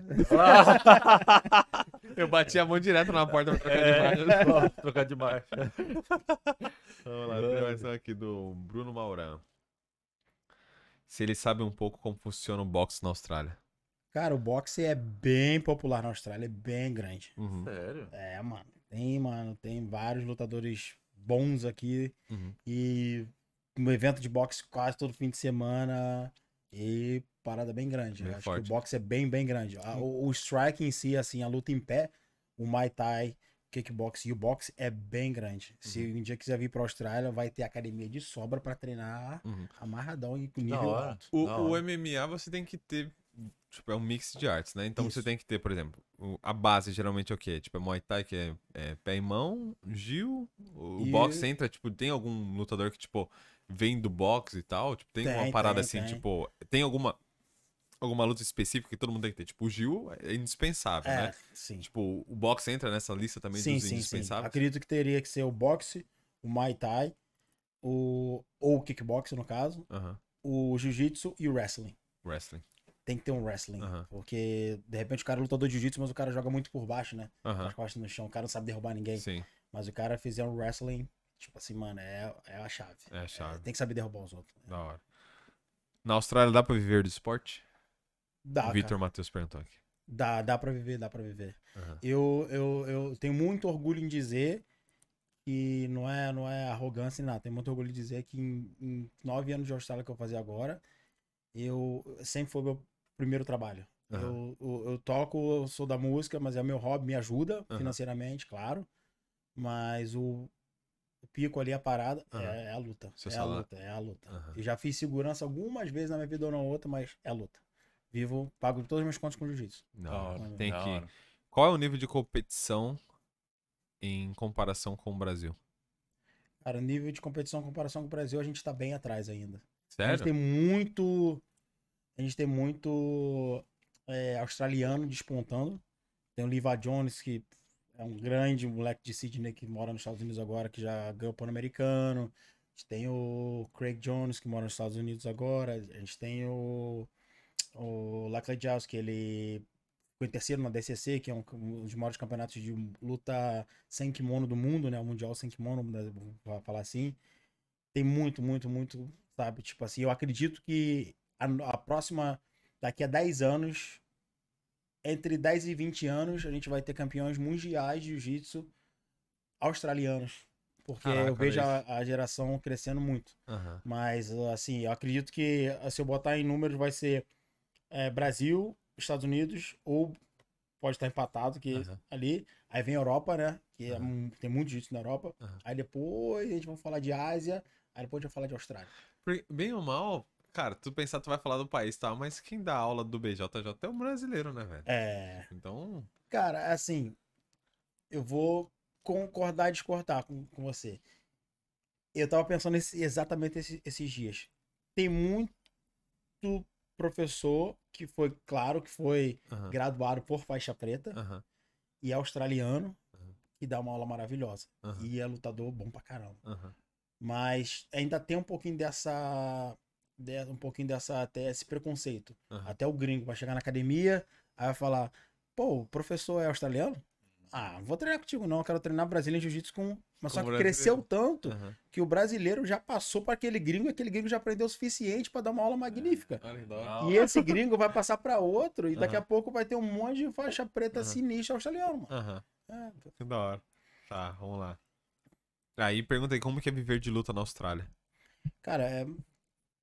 [LAUGHS] eu bati a mão direto na porta pra trocar é. de marcha. [LAUGHS] trocar de marcha. Vamos lá, tem mais uma aqui do Bruno Mauran. Se ele sabe um pouco como funciona o boxe na Austrália. Cara, o boxe é bem popular na Austrália, é bem grande. Uhum. Sério? É, mano. Tem, mano, tem vários lutadores bons aqui. Uhum. E um evento de boxe quase todo fim de semana. E parada bem grande. Bem Acho forte. que o boxe é bem, bem grande. Uhum. O, o strike em si, assim, a luta em pé, o Muay Thai, kickbox e o boxe é bem grande. Uhum. Se um dia quiser vir para a Austrália, vai ter academia de sobra para treinar uhum. amarradão e nível alto. O, o MMA você tem que ter tipo, é um mix de artes, né? Então Isso. você tem que ter, por exemplo, a base geralmente é o quê? Tipo, é Muay Thai, que é, é pé e mão, Gil, o, e... boxe entra, tipo, tem algum lutador que, tipo, vem do boxe e tal? Tipo, tem, tem uma parada tem, assim, tem. tipo, tem alguma alguma luta específica que todo mundo tem que ter. Tipo, o Gil é indispensável, é, né? Sim. Tipo, o boxe entra nessa lista também sim, dos sim, indispensáveis. Sim. Acredito que teria que ser o boxe, o Muay Thai, o... ou o kickboxing, no caso, uh -huh. o jiu-jitsu e o wrestling. Wrestling tem que ter um wrestling. Porque, de repente, o cara é lutador de jiu-jitsu, mas o cara joga muito por baixo, né? Uhum. As costas no chão, o cara não sabe derrubar ninguém. Sim. Mas o cara fizer um wrestling, tipo assim, mano, é, é a chave. É a é, chave. É, tem que saber derrubar os outros. Né? Da hora. Na Austrália dá pra viver do esporte? Dá. Vitor Matheus perguntou aqui. Dá, dá pra viver, dá pra viver. Uhum. Eu, eu, eu tenho muito orgulho em dizer que não é, não é arrogância nada. Tenho muito orgulho em dizer que em, em nove anos de Austrália que eu fazia agora, eu sempre foi meu primeiro trabalho. Uhum. Eu, eu, eu, toco, eu sou da música, mas é meu hobby, me ajuda uhum. financeiramente, claro. Mas o, o pico ali, a parada, uhum. é, é, a luta, é a luta. É a luta, é já fiz segurança algumas vezes na minha vida ou na outra, mas é luta. Vivo, pago todas as minhas contas com jiu-jitsu. Não, tem que. Hora. Qual é o nível de competição em comparação com o Brasil? Cara, o nível de competição em comparação com o Brasil, a gente tá bem atrás ainda. Sério? A gente tem muito a gente tem muito é, australiano despontando. Tem o Levi Jones, que é um grande moleque de Sydney que mora nos Estados Unidos agora, que já ganhou o Pan-Americano. A gente tem o Craig Jones, que mora nos Estados Unidos agora. A gente tem o, o Lackley Giles, que ele ficou em terceiro na DCC, que é um, um, dos maiores campeonatos de luta sem kimono do mundo, né? O Mundial sem kimono, né? vou falar assim. Tem muito, muito, muito, sabe? Tipo assim, eu acredito que a, a próxima, daqui a 10 anos, entre 10 e 20 anos, a gente vai ter campeões mundiais de jiu-jitsu australianos. Porque Caraca, eu vejo a, a, geração crescendo muito. Uhum. Mas, assim, eu acredito que ah, se eu botar em números, vai ser é, Brasil, Estados Unidos, ou pode estar empatado que uhum. ali. Aí vem Europa, né? Que uhum. é, tem muito jiu-jitsu na Europa. Aí depois a gente vai falar de Ásia, aí depois a gente vai falar de Austrália. Bem ou mal, Cara, tu pensar, tu vai falar do país, tá? Mas quem dá aula do BJJ é um brasileiro, né, velho? É. Então. Cara, assim. Eu vou concordar e discordar com, com você. Eu tava pensando esse, exatamente esse, esses dias. Tem muito professor que foi, claro, que foi graduado por faixa preta e é australiano uhum. e dá uma aula maravilhosa. E é lutador bom pra caramba. Mas ainda tem um pouquinho dessa um pouquinho dessa até esse preconceito. Uhum. Até o gringo vai chegar na academia, aí vai falar: pô, o professor é australiano? Ah, não vou treinar contigo não, eu quero treinar Brasília em Jiu-Jitsu com. Mas com só que cresceu tanto uhum. que o brasileiro já passou para aquele gringo e aquele gringo já aprendeu o suficiente para dar uma aula é, magnífica. É. E esse gringo vai passar para outro e uhum. daqui a pouco vai ter um monte de faixa preta sinistra australiano, mano. É. Então. Que da hora. Tá, vamos lá. Aí pergunta aí como que é viver de luta na Austrália. Cara, é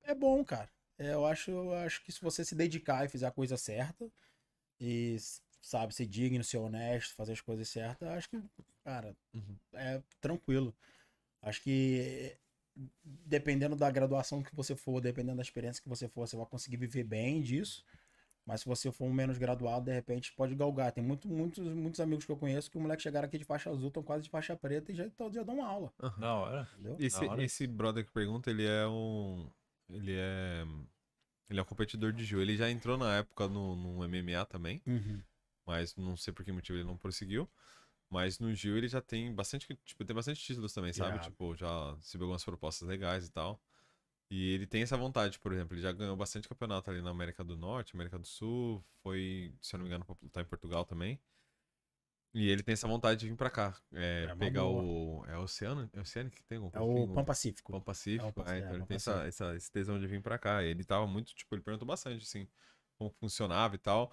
é bom, cara. É, eu acho, eu acho que se você se dedicar e fizer a coisa certa, e, sabe, ser digno, ser honesto, fazer as coisas certas, acho que, cara, uhum. é tranquilo. Acho que dependendo da graduação que você for, dependendo da experiência que você for, você vai conseguir viver bem disso. Mas se você for um menos graduado, de repente pode galgar. Tem muito, muitos, muitos amigos que eu conheço que o moleque chegaram aqui de faixa azul, estão quase de faixa preta e já, já dão uma aula. Uhum. Na hora. Entendeu? Esse, Na hora. esse brother que pergunta, ele é um ele é. Ele é um competidor de Gil. Ele já entrou na época no, no MMA também. Uhum. Mas não sei por que motivo ele não prosseguiu. Mas no Gil ele já tem bastante. Tipo, tem bastante títulos também, sabe? Yeah. Tipo, já recebeu algumas propostas legais e tal. E ele tem essa vontade, por exemplo, ele já ganhou bastante campeonato ali na América do Norte, América do Sul, foi, se eu não me engano, tá em Portugal também. E ele tem essa vontade de vir pra cá. É, é pegar boa. o. É o Oceano? É o Oceano que tem algum é, assim? é o Pan Pacífico. Ah, Pan Pacífico. Então é é, então ele Pan tem essa, essa, esse tesão de vir pra cá. Ele tava muito, tipo, ele perguntou bastante, assim, como funcionava e tal.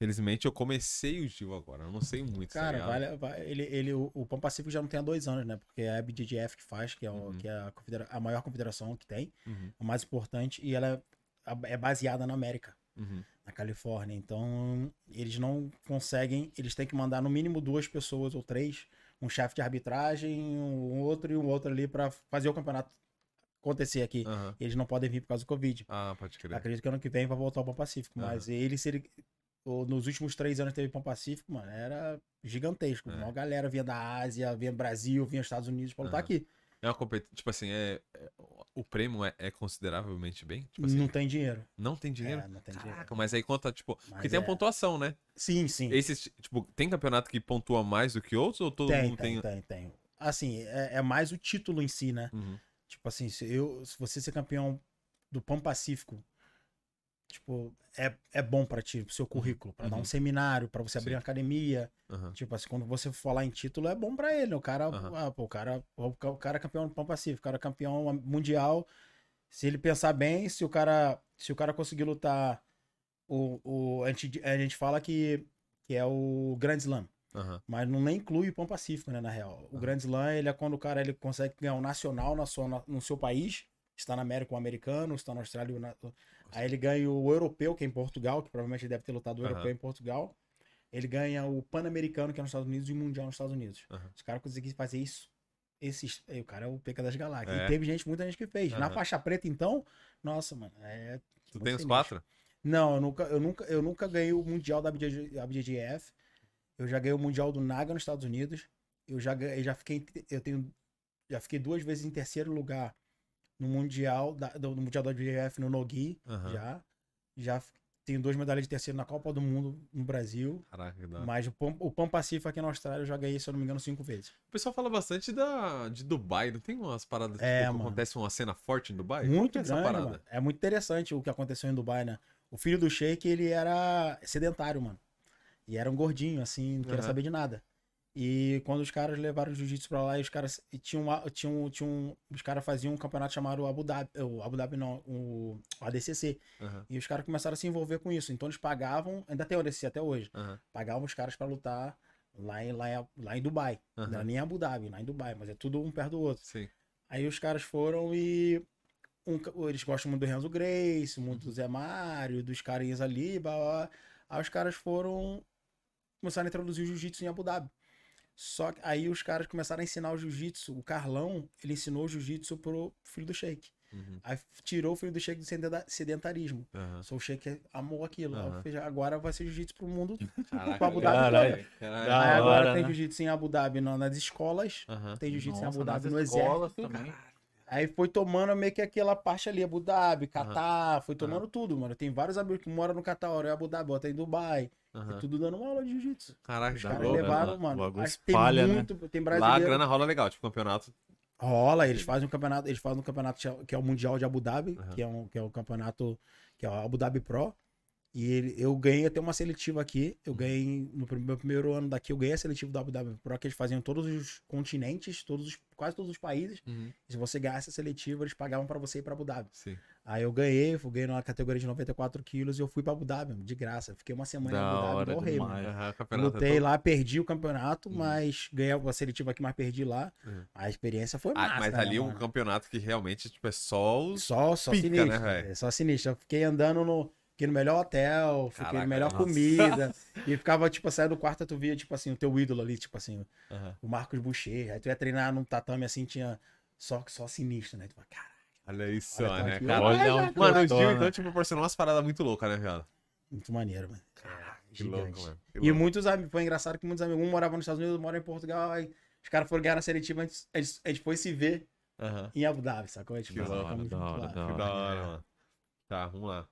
Felizmente eu comecei o Gil agora, eu não sei muito. Tá Cara, vale, ele, ele, o, o Pan Pacífico já não tem há dois anos, né? Porque é a BDGF que faz, que é, o, uhum. que é a, a, maior confederação que tem, uhum. a mais importante, e ela é, é baseada na América uhum. na Califórnia. Então, eles não conseguem, eles têm que mandar no mínimo duas pessoas ou três, um chefe de arbitragem, um outro e um outro ali para fazer o campeonato acontecer aqui. Uhum. Eles não podem vir por causa do Covid. Ah, pode crer. Acredito que ano que vem vai voltar o Pão Pacífico, mas ele se ele nos últimos três anos teve Pão Pacífico, mano, era gigantesco. É. Uma galera vinha da Ásia, vinha Brasil, vinha Estados Unidos para lutar aqui. É uma competição. Tipo assim, é, é, o prêmio é, é consideravelmente bem? Tipo assim, não tem dinheiro. Não tem dinheiro? É, não tem Caraca, dinheiro. mas aí conta, tipo. Mas porque tem a é. pontuação, né? Sim, sim. esses tipo, tem campeonato que pontua mais do que outros ou todo tem, mundo tem? Tem, tem, tem. Assim, é, é mais o título em si, né? Uhum. Tipo assim, se, eu, se você ser campeão do Pan Pacífico tipo, é, é bom para ti, pro seu uhum. currículo, para uhum. dar um uhum. seminário, para você abrir Sim. uma academia. Uhum. Tipo assim, quando você for lá em título, é bom para ele. Né? O cara, uhum. ah, pô, o cara, o cara é campeão do Pão Pacífico, o cara é campeão mundial. Se ele pensar bem, se o cara, se o cara conseguir lutar o, o a, gente, a gente fala que, que é o Grand Slam. Uhum. Mas não nem inclui o Pão Pacífico, né, na real. O Grand Slam, ele é quando o cara ele consegue ganhar o um nacional na sua, na, no seu país está na América um americano, está na Austrália. Um... Aí ele ganha o europeu, que é em Portugal, que provavelmente ele deve ter lutado o europeu em Portugal. Ele ganha o pan-americano, que é nos Estados Unidos, e o mundial nos Estados Unidos. Os caras conseguem fazer isso. Esse, o cara é o peca das galáxias. É. E teve gente, muita gente que fez. Uhum. Na faixa preta, então, nossa, mano. É tu tem os quatro? Não, eu nunca, eu nunca, eu nunca ganhei o mundial da BJJF. Eu já ganhei o mundial do Naga nos Estados Unidos. Eu já, eu já fiquei, eu tenho, já fiquei duas vezes em terceiro lugar no Mundial da, do, no Mundial da WWF no Nogi, uhum. já. Já tenho duas medalhas de terceiro na Copa do Mundo no Brasil. Caraca, que Mas o pão o pão Pacífico aqui na Austrália eu já ganhei, se eu não me engano, cinco vezes. O pessoal fala bastante da, de Dubai, não tem umas paradas é, tipo, que acontece uma cena forte em Dubai? Muito é grande, parada. Mano. É muito interessante o que aconteceu em Dubai, né? O filho do Sheik, ele era sedentário, mano. E era um gordinho, assim, não uhum. queria saber de nada. E quando os caras levaram o jiu-jitsu pra lá, os caras tinham, tinham, os caras faziam um campeonato chamado Abu Dhabi, o Abu Dhabi não, o ADCC. Uhum. E os caras começaram a se envolver com isso. Então eles pagavam, ainda tem o ADCC até hoje, uhum. pagavam os caras para lutar lá em, lá em, lá em Dubai. Uhum. Não era é nem Abu Dhabi, lá em Dubai, mas é tudo um perto do outro. Sim. Aí os caras foram e um, eles gostam muito do Renzo Grace, muito do uhum. Zé Mário, dos carinhas ali, blá, blá. Aí os caras foram começaram a introduzir o jiu-jitsu em Abu Dhabi. Só que aí os caras começaram a ensinar o jiu-jitsu. O Carlão, ele ensinou o jiu-jitsu pro filho do Sheik. Uhum. Aí tirou o filho do Sheik do sedentarismo. Uhum. Só o Sheik é, amou aquilo. Uhum. agora vai ser jiu-jitsu pro mundo. [LAUGHS] Caraca, pro né? Abu Dhabi. Aí agora tem jiu-jitsu em Abu Dhabi não, nas escolas. Uhum. Tem jiu-jitsu em Abu Dhabi no exército. Também. Aí foi tomando meio que aquela parte ali, Abu Dhabi, Catar, foi tomando tudo, mano. Tem vários amigos que moram no Catar, Abu Dhabi, até em Dubai. Uhum. tudo dando uma aula de jiu-jitsu. Caraca, Os caras né? levaram, né? mano. Logo espalha, tem muito, né? tem brasileiro. Lá a grana rola legal, tipo campeonato. Rola, eles fazem um campeonato, eles fazem um campeonato que é o é Mundial de Abu Dhabi, uhum. que é um que é o campeonato que é o Abu Dhabi Pro. E ele, eu ganhei até uma seletiva aqui. Eu uhum. ganhei no meu primeiro ano daqui, eu ganhei a seletiva do Abu Dhabi Pro, que eles faziam todos os continentes, todos os, quase todos os países. Uhum. se você ganhasse a seletiva, eles pagavam para você ir para Abu Dhabi. Sim. Aí eu ganhei, eu ganhei na categoria de 94 quilos e eu fui pra Abu Dhabi, de graça. Fiquei uma semana da em Abu Dhabi, morri, mano. É lutei é lá, perdi o campeonato, uhum. mas ganhei a seletiva aqui, mas perdi lá. Uhum. A experiência foi massa, ah, Mas ali né, um campeonato que realmente, tipo, é só os Só, só pica, né, sinistro, né, é só sinistro. Eu fiquei andando no... Fiquei no melhor hotel, fiquei Caraca, no melhor nossa. comida. [LAUGHS] e ficava, tipo, saia do quarto, tu via, tipo assim, o teu ídolo ali, tipo assim, o Marcos Boucher. Aí tu ia treinar num tatame, assim, tinha... Só, só sinistro, né? Tu cara Olha isso, Olha, tá né, cara? Olha um mano, o Gil, então, tipo, proporcionou umas paradas muito loucas, né, viado? Muito maneiro, mano. Caraca, que louco, mano. Que e louco. muitos amigos, foi engraçado que muitos amigos, um morava nos Estados Unidos, mora em Portugal, aí os caras foram ganhar na seletiva, antes, eles, eles foi se ver uhum. em Abu Dhabi, sacou? Tipo, que, hora, da hora, da hora, que da é. hora, mano. Tá, vamos lá.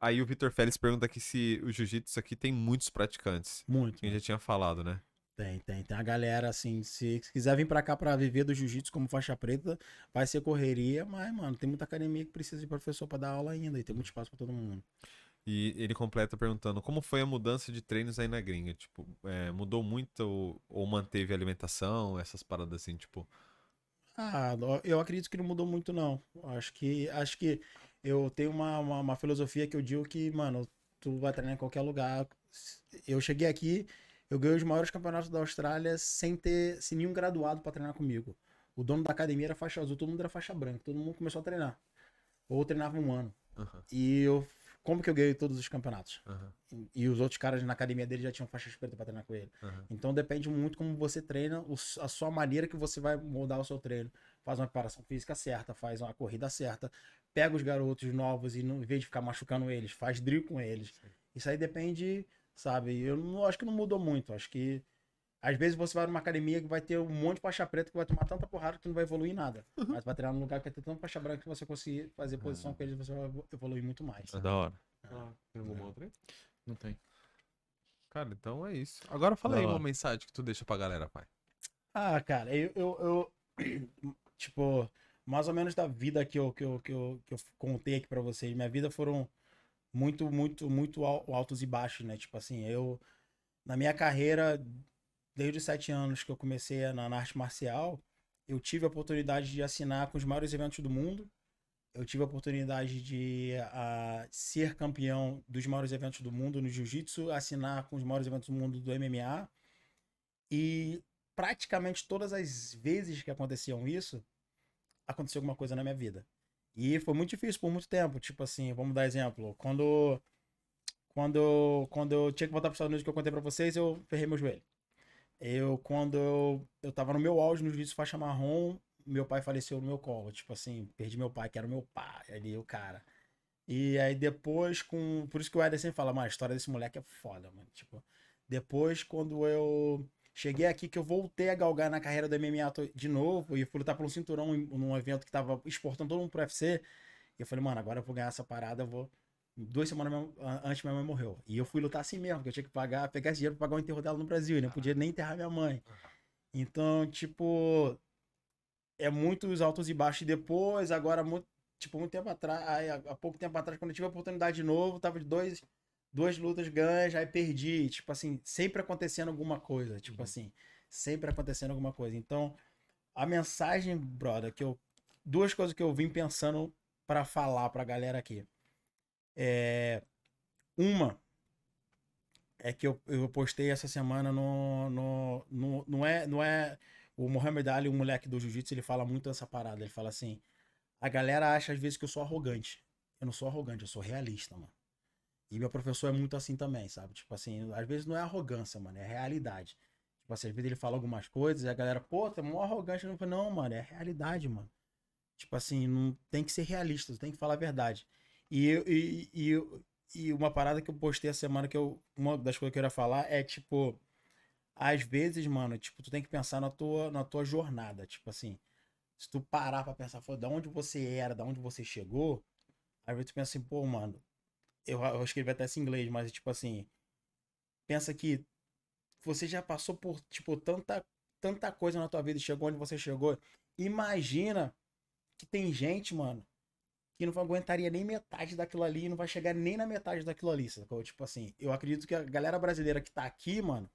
Aí o Vitor Félix pergunta aqui se o jiu-jitsu aqui tem muitos praticantes. Muito. Quem a gente já tinha falado, né? Tem, tem. Tem a galera, assim, se quiser vir pra cá pra viver do jiu-jitsu como faixa preta, vai ser correria, mas, mano, tem muita academia que precisa de professor pra dar aula ainda e tem muito espaço pra todo mundo. E ele completa perguntando como foi a mudança de treinos aí na gringa? Tipo, é, mudou muito ou, ou manteve a alimentação, essas paradas assim, tipo. Ah, eu acredito que não mudou muito, não. Acho que. Acho que eu tenho uma, uma, uma filosofia que eu digo que, mano, tu vai treinar em qualquer lugar. Eu cheguei aqui, eu ganhei os maiores campeonatos da Austrália sem ter sem nenhum graduado para treinar comigo. O dono da academia era faixa azul, todo mundo era faixa branca, todo mundo começou a treinar. Ou treinava um ano. Uhum. E eu. Como que eu ganhei todos os campeonatos? Uhum. E, e, os outros caras na academia dele já tinham faixa preta pra treinar com ele. Uhum. Então depende muito como você treina, o, a sua maneira que você vai moldar o seu treino. Faz uma preparação física certa, faz uma corrida certa, pega os garotos novos e, no, em vez de ficar machucando eles, faz drill com eles. Sim. Isso aí depende sabe? Eu não, acho que não mudou muito. Acho que às vezes você vai numa academia que vai ter um monte de faixa preta que vai tomar tanta porrada que não vai evoluir nada. Uhum. Mas vai treinar num lugar que vai ter tanta faixa branca que você conseguir fazer ah. posição uhum. com eles, você vai evoluir muito mais. É da hora. Ah, tem alguma é. outra aí? Não tem. Cara, então é isso. Agora fala da aí hora. uma mensagem que tu deixa pra galera, pai. Ah, cara, eu, eu, eu [CLEARS THROAT] tipo, mais ou menos da vida que eu, que eu, que eu, que eu contei aqui pra vocês. Minha vida foram muito, muito, muito altos e baixos, né? Tipo assim, eu, na minha carreira, desde os sete anos que eu comecei na, na arte marcial, eu tive a oportunidade de assinar com os maiores eventos do mundo. Eu tive a oportunidade de a, ser campeão dos maiores eventos do mundo no jiu-jitsu, assinar com os maiores eventos do mundo do MMA. E praticamente todas as vezes que aconteciam isso, aconteceu alguma coisa na minha vida. E foi muito difícil por muito tempo. Tipo assim, vamos dar exemplo. Quando. Quando, quando eu tinha que voltar para os Estados Unidos, que eu contei para vocês, eu ferrei meu joelho. Eu, quando eu, eu tava no meu auge no juízo faixa marrom, meu pai faleceu no meu colo. Tipo assim, perdi meu pai, que era o meu pai ali, o cara. E aí depois, com. Por isso que o Ederson fala, mano, a história desse moleque é foda, mano. Tipo, depois, quando eu Cheguei aqui que eu voltei a galgar na carreira do MMA de novo e fui lutar por um cinturão num evento que tava exportando todo mundo pro UFC. E eu falei, mano, agora eu vou ganhar essa parada, eu vou. Duas semanas antes minha mãe morreu. E eu fui lutar assim mesmo, porque eu tinha que pagar, pegar esse dinheiro pra pagar o enterro dela no Brasil, né? Eu não podia nem enterrar minha mãe. Então, tipo. É muitos altos e baixos. E depois, agora, muito, tipo, muito tempo atrás, há pouco tempo atrás, quando eu tive a oportunidade de novo, tava de dois duas lutas ganhas, aí perdi. Tipo assim, sempre acontecendo alguma coisa. Tipo uhum. assim, sempre acontecendo alguma coisa. Então, a mensagem, brother, que eu. Duas coisas que eu vim pensando para falar pra galera aqui. É. Uma é que eu, eu postei essa semana no, no, no. Não é. Não é o Mohamed Ali, o moleque do jiu-jitsu, ele fala muito essa parada. Ele fala assim: a galera acha às vezes que eu sou arrogante. Eu não sou arrogante, eu sou realista, mano. E meu professor é muito assim também, sabe? Tipo assim, às vezes não é arrogância, mano, é realidade. Tipo assim, às vezes ele fala algumas coisas e a galera, pô, tá mó arrogante. Eu não, não, mano, é realidade, mano. Tipo assim, não tem que ser realista, tem que falar a verdade. E, e, e, e uma parada que eu postei a semana que eu. Uma das coisas que eu ia falar é, tipo, às vezes, mano, tipo, tu tem que pensar na tua, na tua jornada. Tipo assim, se tu parar pra pensar, foda, da onde você era, da onde você chegou, às vezes tu pensa assim, pô, mano, eu, eu acho que ele vai até esse inglês, mas tipo assim. Pensa que você já passou por, tipo, tanta, tanta coisa na tua vida, chegou onde você chegou. Imagina que tem gente, mano, que não aguentaria nem metade daquilo ali, não vai chegar nem na metade daquilo ali, sacou? Tipo assim, eu acredito que a galera brasileira que tá aqui, mano,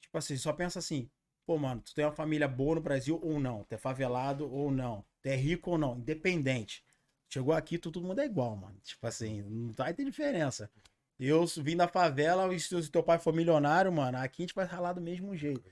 tipo assim, só pensa assim, pô, mano, tu tem uma família boa no Brasil ou não, tu é favelado ou não, tu é rico ou não, independente. Chegou aqui, todo mundo é igual, mano. Tipo assim, uhum. não vai ter diferença. Eu vim da favela, e se teu pai for milionário, mano, aqui a gente vai ralar do mesmo jeito.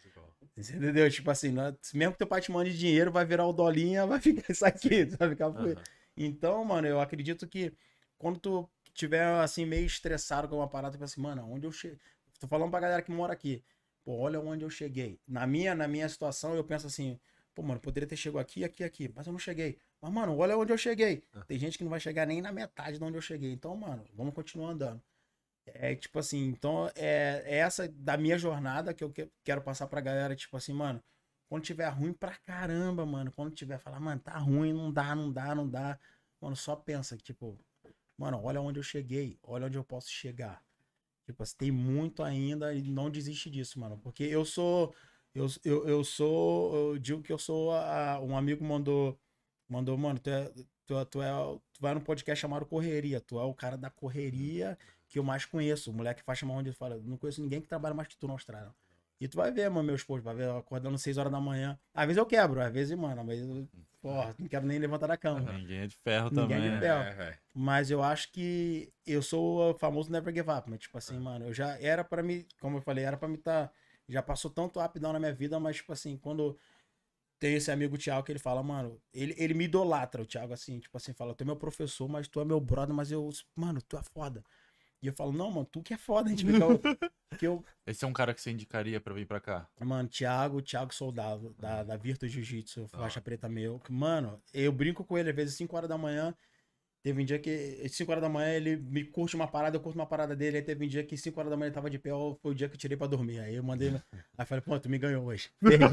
Entendeu? Tipo assim, é, mesmo que teu pai te mande dinheiro, vai virar o dolinha, vai [LAUGHS] ficar isso aqui, vai ficar... Uhum. Então, mano, eu acredito que quando tu tiver, assim, meio estressado com uma parada, tu assim, mano, onde eu cheguei? Tô falando pra galera que mora aqui. Pô, olha onde eu cheguei. Na minha, na minha situação, eu penso assim, pô, mano, poderia ter chegado aqui, aqui, aqui, mas eu não cheguei. Mas, mano, olha é onde eu cheguei. Ah. Tem gente que não vai chegar nem na metade de onde eu cheguei. Então, mano, vamos continuar andando. É tipo assim, então é, é, essa da minha jornada que eu que, quero passar pra galera, tipo assim, mano, quando tiver ruim pra caramba, mano, quando tiver, falar, mano, tá ruim, não dá, não dá, não dá. Mano, só pensa, tipo, mano, olha onde eu cheguei, olha onde eu posso chegar. Tipo assim, tem muito ainda e não desiste disso, mano. Porque eu sou. Eu, eu, eu sou. Eu digo que eu sou. A, um amigo mandou Mandou, mano, tu, é, tu, é, tu, é, tu vai no podcast chamado Correria. Tu é o cara da correria que eu mais conheço. O moleque faz chamar onde ele fala, não conheço ninguém que trabalha mais que tu na Austrália. E tu vai ver, mano, meu esposo vai ver, acordando 6 horas da manhã. Às vezes eu quebro, às vezes, mano, mas porra, não quero nem levantar da cama. [LAUGHS] Ninguém é de ferro Ninguém também. É de né? ferro. É, Mas eu acho que eu sou o famoso never give up, mas tipo assim, mano, eu já era para mim, como eu falei, era para mim tá já passou tanto up down na minha vida, mas tipo assim, quando tem esse amigo Thiago que ele fala, mano, ele, ele me idolatra, o Thiago, assim, tipo assim, fala, tu é meu professor, mas tu é meu brother, mas eu, mano, tu é foda. E eu falo, não, mano, tu que é foda, a gente fica. que eu... Esse é um cara que você indicaria pra vir pra cá? Mano, Thiago, Thiago Soldado, da, uhum. da Virtus Jiu-Jitsu, tá. faixa ah. preta meu. Que, mano, eu brinco com ele, às vezes 5 horas da manhã. Teve um dia que, 5 horas da manhã, ele me curte uma parada, eu curto uma parada dele. Aí teve um dia que 5 horas da manhã ele tava de pé, foi o dia que eu tirei pra dormir. Aí eu mandei. [LAUGHS] aí eu falei, pô, tu me ganhou hoje. Perdi.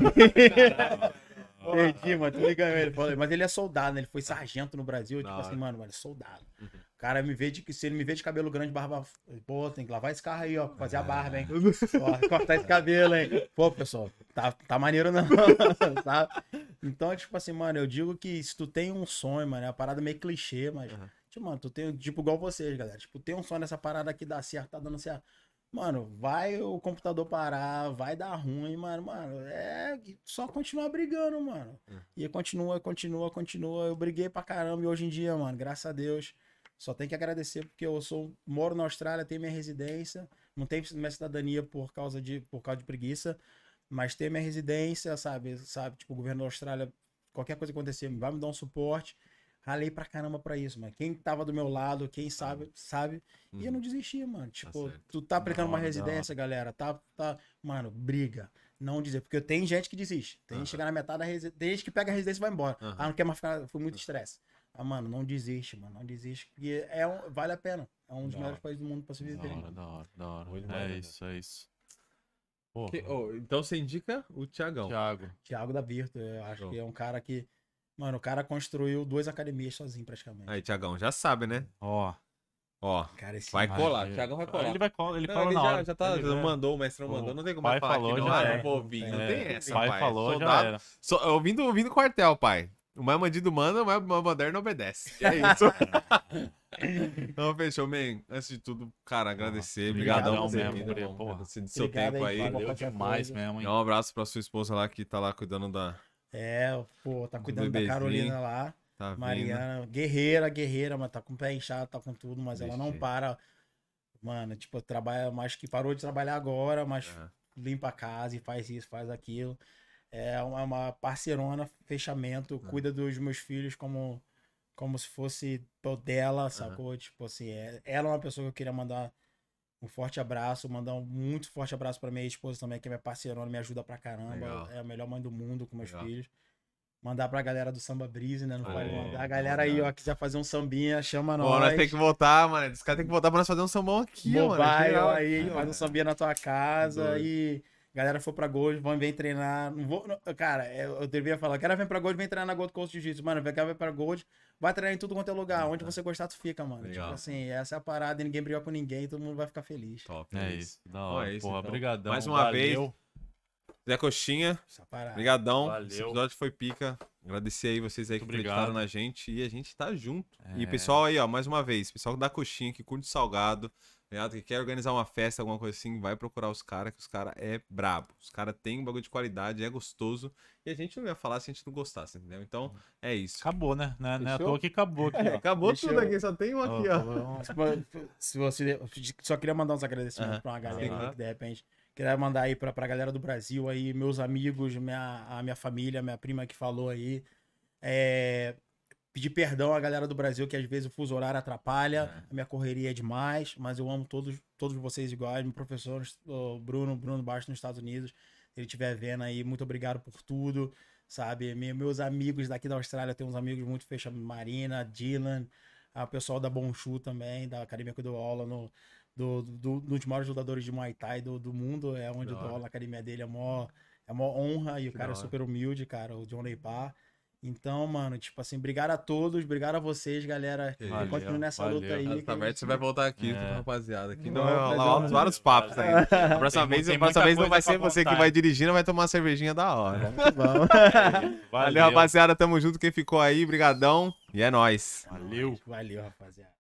[LAUGHS] mano. Tu liga ele. Mas ele é soldado, né, Ele foi sargento no Brasil. Tipo assim, mano, mano, soldado. Uhum. O cara me vê de se ele me vê de cabelo grande, barba. Pô, tem que lavar esse carro aí, ó. Fazer a barba, hein? Ah. Ó, cortar esse cabelo, hein? Pô, pessoal, tá, tá maneiro não, [LAUGHS] sabe? Então, tipo assim, mano, eu digo que se tu tem um sonho, mano, é uma parada meio clichê, mas. Uhum. Tipo, mano, tu tem. Tipo, igual vocês, galera. Tipo, tem um sonho nessa parada que dá certo, tá dando certo. Mano, vai o computador parar, vai dar ruim, mano, mano, é só continuar brigando, mano. Uhum. E continua, continua, continua. Eu briguei pra caramba e hoje em dia, mano, graças a Deus, só tem que agradecer porque eu sou moro na Austrália, tenho minha residência, não tenho minha cidadania por causa de por causa de preguiça, mas tenho minha residência, sabe, sabe, tipo, o governo da Austrália, qualquer coisa acontecer, vai me dar um suporte ralei pra caramba pra isso, mano. Quem tava do meu lado, quem tá. sabe, sabe. Hum. E eu não uhum. desisti, mano. Tá tipo, tá tu tá aplicando não, uma residência, não. galera. Tá, tá. Mano, briga. Não dizer. Porque tem gente que desiste. Tem gente que chega na metade da residência. Tem gente que pega a residência e vai embora. Ah, não quer mais ficar. Foi muito tá. estresse. Ah, mano, não desiste, mano. Não desiste. Porque é um... vale a pena. É um dos da melhores hora. países do mundo pra se viver. Da hora, da hora, da hora. É, né, é isso, é isso. Que, oh, então você indica o Thiagão. Thiago. Thiago da Virtu. Eu acho que é um cara que Mano, o cara construiu duas academias sozinho, praticamente. Aí, Tiagão, já sabe, né? Ó. Ó, cara, vai colar, o é Thiagão vai colar. Ele vai colar, ele não, tá, ele já, Já tá, ele mandou, o mestrão mandou, não tem como pai falar falou, que não, já era. É. não é, não tem essa, pai. pai. falou, Soldado, já era. So, ouvindo, ouvindo quartel, pai. O mais mandido manda, o mais moderno obedece. É isso. [LAUGHS] então, fechou, man. Antes de tudo, cara, agradecer. Obrigadão por ter vindo, irmão. Seu tempo aí. Valeu demais mesmo, hein. Dá então, um abraço pra sua esposa lá que tá lá cuidando da é, pô, tá cuidando da Carolina lá. Tá Mariana, vindo. guerreira, guerreira, mas tá com o pé inchado, tá com tudo, mas ela não para. Mano, tipo, trabalha mais que parou de trabalhar agora, mas é. limpa a casa e faz isso, faz aquilo. É uma, é uma parceirona, fechamento, é. cuida dos meus filhos como como se fosse dela, sacou? Uhum. Tipo assim, é, ela é uma pessoa que eu queria mandar um forte abraço, mandar um muito forte abraço para minha esposa também, que é minha parceirona, me ajuda pra caramba. Legal. É a melhor mãe do mundo com meus Legal. filhos. Mandar pra galera do Samba Brise, né? Não pode mandar. A galera aí, ó, quiser fazer um sambinha, chama nós. Bom, nós tem que voltar, mano. Esse cara tem que voltar pra nós fazer um sambão aqui, Mobile, mano. Aí, faz um sambinha na tua casa e. A galera for pra Gold, vão vem treinar. Não vou, não, cara, eu, é, eu devia falar, cara, vem pra Gold, vem treinar na Gold Coast Jiu-Jitsu. Mano, cá, vem pra Gold, vai treinar em tudo quanto é lugar. Onde uhum. você gostar, tu fica, mano. Tipo Legal. Tipo assim, essa é a parada, ninguém briga com ninguém, todo mundo vai ficar feliz. Top. É, é isso. Da hora. É isso, Porra, então. brigadão. Mais uma valeu. vez. Zé Coxinha, brigadão. Valeu. Esse episódio foi pica. Agradecer aí vocês aí Muito que acreditaram na gente e a gente tá junto. É. E pessoal aí, ó, mais uma vez, pessoal da Coxinha que curte salgado, ligado? Que quer organizar uma festa, alguma coisa assim, vai procurar os caras, que os caras é brabo. Os caras têm um bagulho de qualidade, é gostoso. E a gente não ia falar se a gente não gostasse, entendeu? Então, uhum. é isso. Acabou, né? Não é, não é à toa que acabou aqui, é, acabou Deixa tudo eu... aqui, só tem um aqui, ó. Se você... Só queria mandar uns agradecimentos para pra uma galera que de repente... Queria mandar aí pra, pra galera do Brasil aí, meus amigos, minha, a minha família, minha prima que falou aí. É, Pedir perdão à galera do Brasil, que às vezes o fuso horário atrapalha, é. a minha correria é demais, mas eu amo todos, todos vocês iguais. Meu professor o Bruno, Bruno Baixo nos Estados Unidos, se ele estiver vendo aí, muito obrigado por tudo, sabe? Meus amigos daqui da Austrália, tem uns amigos muito fechados, Marina, Dylan, o pessoal da Bonchu também, da academia que eu dou aula no, do, do, dos maiores lutadores de Muay Thai do, do mundo, é onde eu dou aula, a academia dele é uma é honra e que o cara é super humilde, cara, o John Neipar. Então, mano, tipo assim, obrigado a todos, obrigado a vocês, galera. Continuando Continue nessa valeu. luta aí. É Exatamente, gente... você vai voltar aqui, é. rapaziada. Aqui não, não, não, é é não, vários papos aí. A próxima tem, vez, tem a próxima vez não vai ser você que vai dirigindo, vai tomar uma cervejinha da hora. vamos. [LAUGHS] valeu. valeu, rapaziada. Tamo junto. Quem ficou aí, brigadão. E é nóis. Valeu. Valeu, rapaziada.